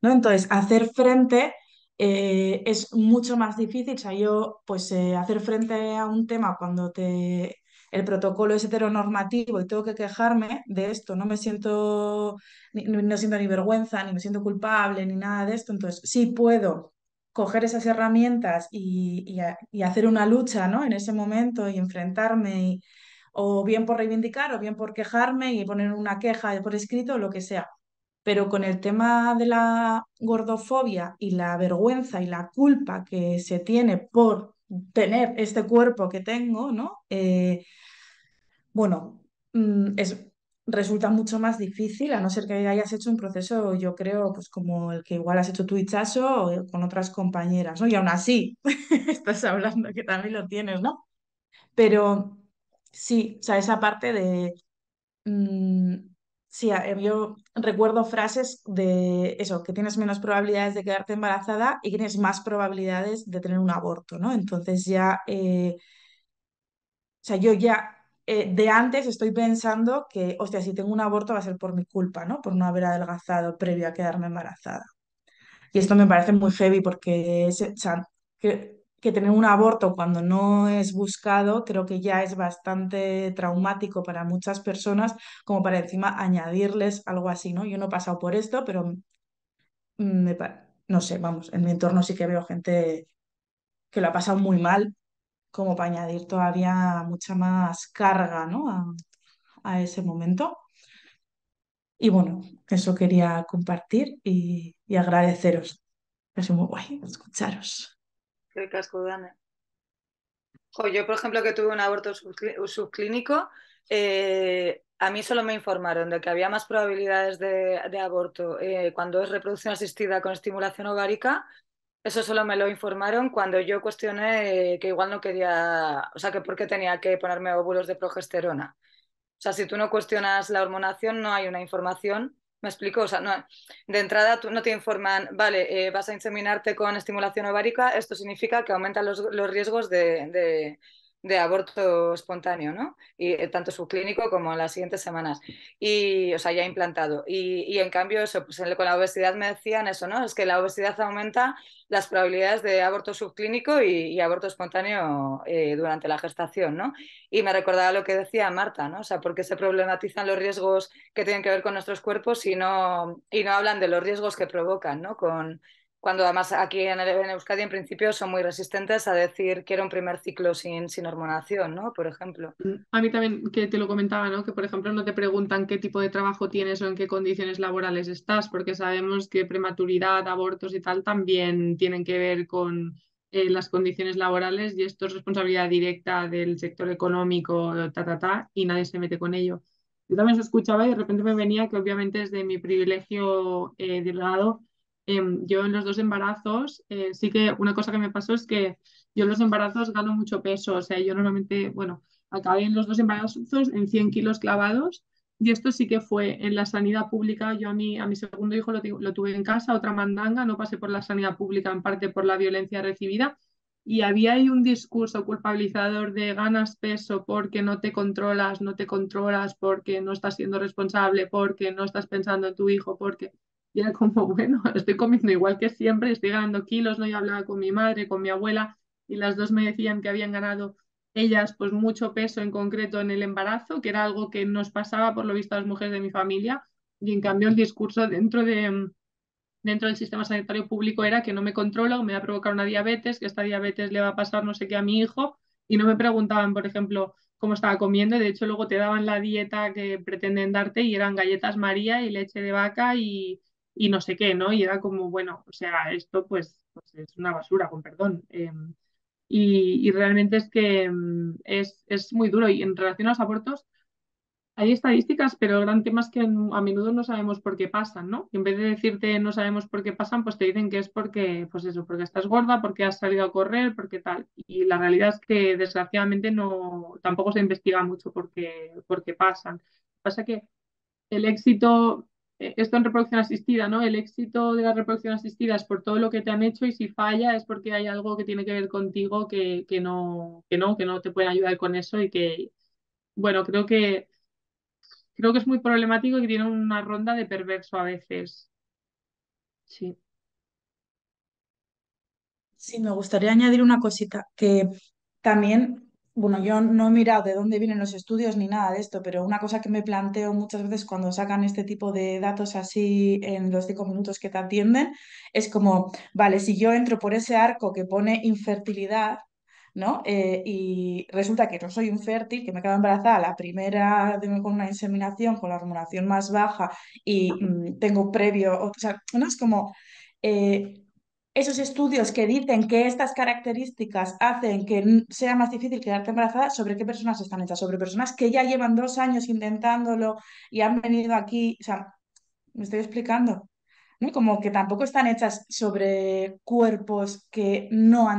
Speaker 5: ¿No? Entonces, hacer frente eh, es mucho más difícil. O sea, yo, pues, eh, hacer frente a un tema cuando te el protocolo es heteronormativo y tengo que quejarme de esto, no me siento, ni, no siento ni vergüenza, ni me siento culpable, ni nada de esto, entonces sí puedo coger esas herramientas y, hacer una lucha ¿no? en ese momento y enfrentarme, o bien por reivindicar, o bien por quejarme y poner una queja por escrito, lo que sea. Pero con el tema de la gordofobia y la vergüenza y la culpa que se tiene por tener este cuerpo que tengo, ¿no? Eh, bueno, mm, es, resulta mucho más difícil, a no ser que hayas hecho un proceso, yo creo, pues como el que igual has hecho tú y o eh, con otras compañeras, ¿no? Y aún así, estás hablando que también lo tienes, ¿no? Pero sí, o sea, esa parte de... Mm, sí, eh, yo recuerdo frases de eso, que tienes menos probabilidades de quedarte embarazada y tienes más probabilidades de tener un aborto, ¿no? Entonces ya... Eh, o sea, yo ya eh, de antes estoy pensando que, hostia, si tengo un aborto va a ser por mi culpa, ¿no? Por no haber adelgazado previo a quedarme embarazada. Y esto me parece muy heavy porque es, o sea, que, tener un aborto cuando no es buscado creo que ya es bastante traumático para muchas personas, como para encima añadirles algo así, ¿no? Yo no he pasado por esto, pero no sé, vamos, en mi entorno sí que veo gente que lo ha pasado muy mal como para añadir todavía mucha más carga ¿no? a, ese momento. Y bueno, eso quería compartir y, agradeceros. Es muy guay escucharos.
Speaker 1: Qué casco, yo, por ejemplo, que tuve un aborto subclínico, eh, a mí solo me informaron de que había más probabilidades de, aborto eh, cuando es reproducción asistida con estimulación ovárica eso solo me lo informaron cuando yo cuestioné que igual no quería, o sea, que por qué tenía que ponerme óvulos de progesterona. O sea, si tú no cuestionas la hormonación, no hay una información. Me explico, o sea, no, de entrada tú no te informan, vale, eh, vas a inseminarte con estimulación ovárica, esto significa que aumentan los, riesgos de de aborto espontáneo, ¿no? Y eh, tanto subclínico como en las siguientes semanas. Y, o sea, ya implantado. Y, en cambio, pues, con la obesidad me decían eso, ¿no? Es que la obesidad aumenta las probabilidades de aborto subclínico y, aborto espontáneo eh, durante la gestación, ¿no? Y me recordaba lo que decía Marta, ¿no? O sea, porque se problematizan los riesgos que tienen que ver con nuestros cuerpos y no, y no hablan de los riesgos que provocan, ¿no? Con, cuando además aquí en, en Euskadi en principio son muy resistentes a decir quiero un primer ciclo sin, sin hormonación, ¿no? Por ejemplo. Mm,
Speaker 4: a mí también, que te lo comentaba, ¿no? Que por ejemplo no te preguntan qué tipo de trabajo tienes o en qué condiciones laborales estás, porque sabemos que prematuridad, abortos y tal también tienen que ver con eh, las condiciones laborales y esto es responsabilidad directa del sector económico, ta, ta, ta, y nadie se mete con ello. Yo también se escuchaba y de repente me venía que obviamente es de mi privilegio eh, de lado Em, yo en los dos embarazos, eh, sí que una cosa que me pasó es que yo en los embarazos gano mucho peso, o sea, yo normalmente, bueno, acabé en los dos embarazos en 100 kilos clavados y esto sí que fue en la sanidad pública, yo a mi, a mi segundo hijo lo tuve en casa, otra mandanga, no pasé por la sanidad pública en parte por la violencia recibida, y había ahí un discurso culpabilizador de ganas peso porque no te controlas, no te controlas, porque no estás siendo responsable, porque no estás pensando en tu hijo, porque y era como, bueno, estoy comiendo igual que siempre, estoy ganando kilos, ¿no? Y hablaba con mi madre, con mi abuela, y las dos me decían que habían ganado ellas pues mucho peso en concreto en el embarazo, que era algo que nos pasaba por lo visto a las mujeres de mi familia, y en cambio el discurso dentro de mm, dentro del sistema sanitario público era que no me controlo, me va a provocar una diabetes, que esta diabetes le va a pasar no sé qué a mi hijo, y no me preguntaban, por ejemplo, cómo estaba comiendo, de hecho luego te daban la dieta que pretenden darte y eran galletas María y leche de vaca y, y no sé qué, ¿no? Y era como, bueno, o sea, esto pues, pues es una basura, con perdón. Em, y, realmente es que em, es, es, muy duro. Y en relación a los abortos, hay estadísticas, pero eran temas que a menudo no sabemos por qué pasan, ¿no? Y en vez de decirte no sabemos por qué pasan, pues te dicen que es porque, pues eso, porque estás gorda, porque has salido a correr, porque tal. Y la realidad es que desgraciadamente no, tampoco se investiga mucho por qué, por qué pasan. Pasa que el éxito eh, esto en reproducción asistida, ¿no? El éxito de la reproducción asistida es por todo lo que te han hecho y si falla es porque hay algo que tiene que ver contigo que, que no, que no, que no te pueden ayudar con eso y que, bueno, creo que creo que es muy problemático y que tiene una ronda de perverso a veces.
Speaker 5: Sí. Sí, me gustaría añadir una cosita, que también bueno, yo no he mirado de dónde vienen los estudios ni nada de esto, pero una cosa que me planteo muchas veces cuando sacan este tipo de datos así en los cinco minutos que te atienden, es como, vale, si yo entro por ese arco que pone infertilidad, ¿no? Eh, y resulta que no soy infértil, que me quedado embarazada la primera de, con una inseminación, con la hormonación más baja y mm, tengo previo, o sea, no es como... Eh, esos estudios que dicen que estas características hacen que sea más difícil quedarte embarazada, ¿sobre qué personas están hechas? Sobre personas que ya llevan dos años intentándolo y han venido aquí, o sea, me estoy explicando. ¿no? Como que tampoco están hechas sobre cuerpos que no,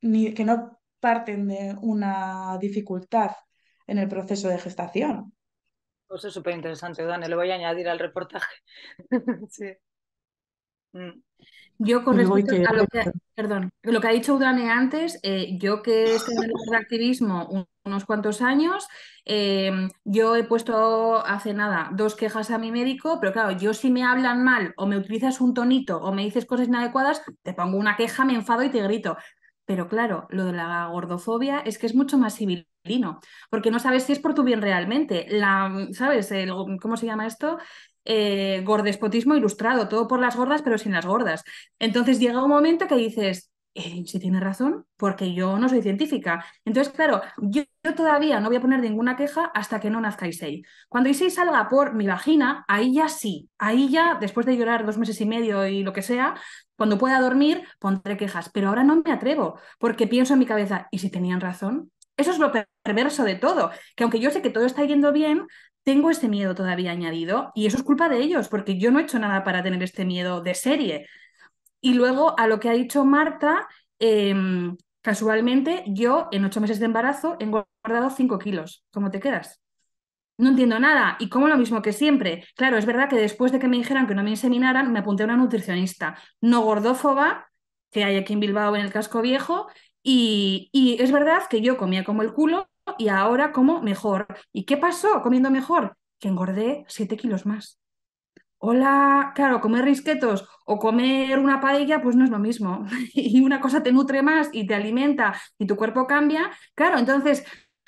Speaker 5: ni, que no parten de una dificultad en el proceso de gestación.
Speaker 1: Pues es súper interesante, Dani. Le voy a añadir al reportaje. sí. Mm.
Speaker 3: Yo con respecto a lo que, ha dicho Udane antes, eh, yo que estoy en el activismo unos cuantos años, eh, yo he puesto hace nada dos quejas a mi médico, pero claro, yo si me hablan mal o me utilizas un tonito o me dices cosas inadecuadas, te pongo una queja, me enfado y te grito. Pero claro, lo de la gordofobia es que es mucho más civilino, porque no sabes si es por tu bien realmente. La, ¿Sabes? ¿Cómo se llama esto? Eh, gordespotismo ilustrado, todo por las gordas, pero sin las gordas. Entonces llega un momento que dices, eh, si tiene razón, porque yo no soy científica. Entonces, claro, yo, todavía no voy a poner ninguna queja hasta que no nazca Issei. Cuando Issei salga por mi vagina, ahí ya sí, ahí ya, después de llorar dos meses y medio y lo que sea, cuando pueda dormir, pondré quejas. Pero ahora no me atrevo, porque pienso en mi cabeza, ¿y si tenían razón? Eso es lo perverso de todo, que aunque yo sé que todo está yendo bien, tengo este miedo todavía añadido y eso es culpa de ellos, porque yo no he hecho nada para tener este miedo de serie. Y luego a lo que ha dicho Marta, em, casualmente yo en ocho meses de embarazo he engordado cinco kilos. ¿Cómo te quedas? No entiendo nada y como lo mismo que siempre. Claro, es verdad que después de que me dijeran que no me inseminaran, me apunté a una nutricionista no gordófoba que hay aquí en Bilbao en el casco viejo y, y es verdad que yo comía como el culo, y ahora como mejor. ¿Y qué pasó comiendo mejor? Que engordé 7 kilos más. Hola, claro, comer risquetos o comer una paella, pues no es lo mismo. y una cosa te nutre más y te alimenta y tu cuerpo cambia. Claro, entonces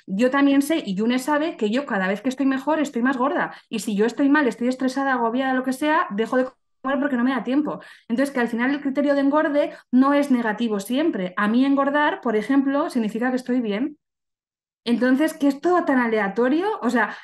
Speaker 3: yo también sé y Yune sabe que yo cada vez que estoy mejor estoy más gorda. Y si yo estoy mal, estoy estresada, agobiada, lo que sea, dejo de comer porque no me da tiempo. Entonces, que al final el criterio de engorde no es negativo siempre. A mí engordar, por ejemplo, significa que estoy bien. Entonces, ¿qué es todo tan aleatorio, o sea,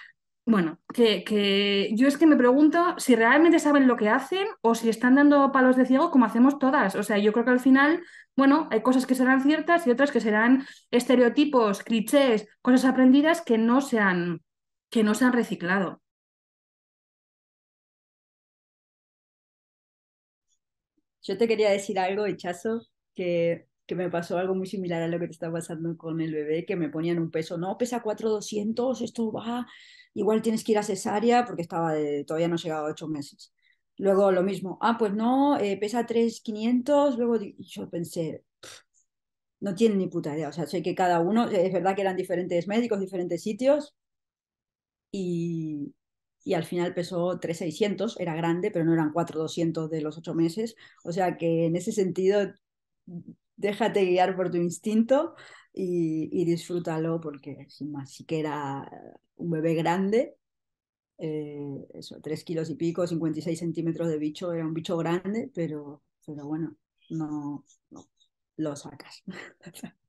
Speaker 3: bueno, que, que, yo es que me pregunto si realmente saben lo que hacen o si están dando palos de ciego como hacemos todas. O sea, yo creo que al final, bueno, hay cosas que serán ciertas y otras que serán
Speaker 1: estereotipos, clichés, cosas aprendidas que no se han, que no se reciclado.
Speaker 2: Yo te quería decir algo, hechazo, que que me pasó algo muy similar a lo que te estaba pasando con el bebé, que me ponían un peso, no, pesa 4,200, esto va, igual tienes que ir a cesárea porque estaba todavía no llegado a ocho meses. Luego lo mismo, ah, pues no, eh, pesa pesa 3,500, luego yo pensé, no tiene ni puta idea, o sea, sé que cada uno, eh, es verdad que eran diferentes médicos, diferentes sitios, y, al final pesó 3,600, era grande, pero no eran 4,200 de los ocho meses, o sea que en ese sentido déjate guiar por tu instinto y, disfrútalo porque sin más, siquiera que era un bebé grande, eh, eso, tres kilos y pico, 56 centímetros de bicho, era un bicho grande, pero,
Speaker 1: pero bueno, no, no lo sacas.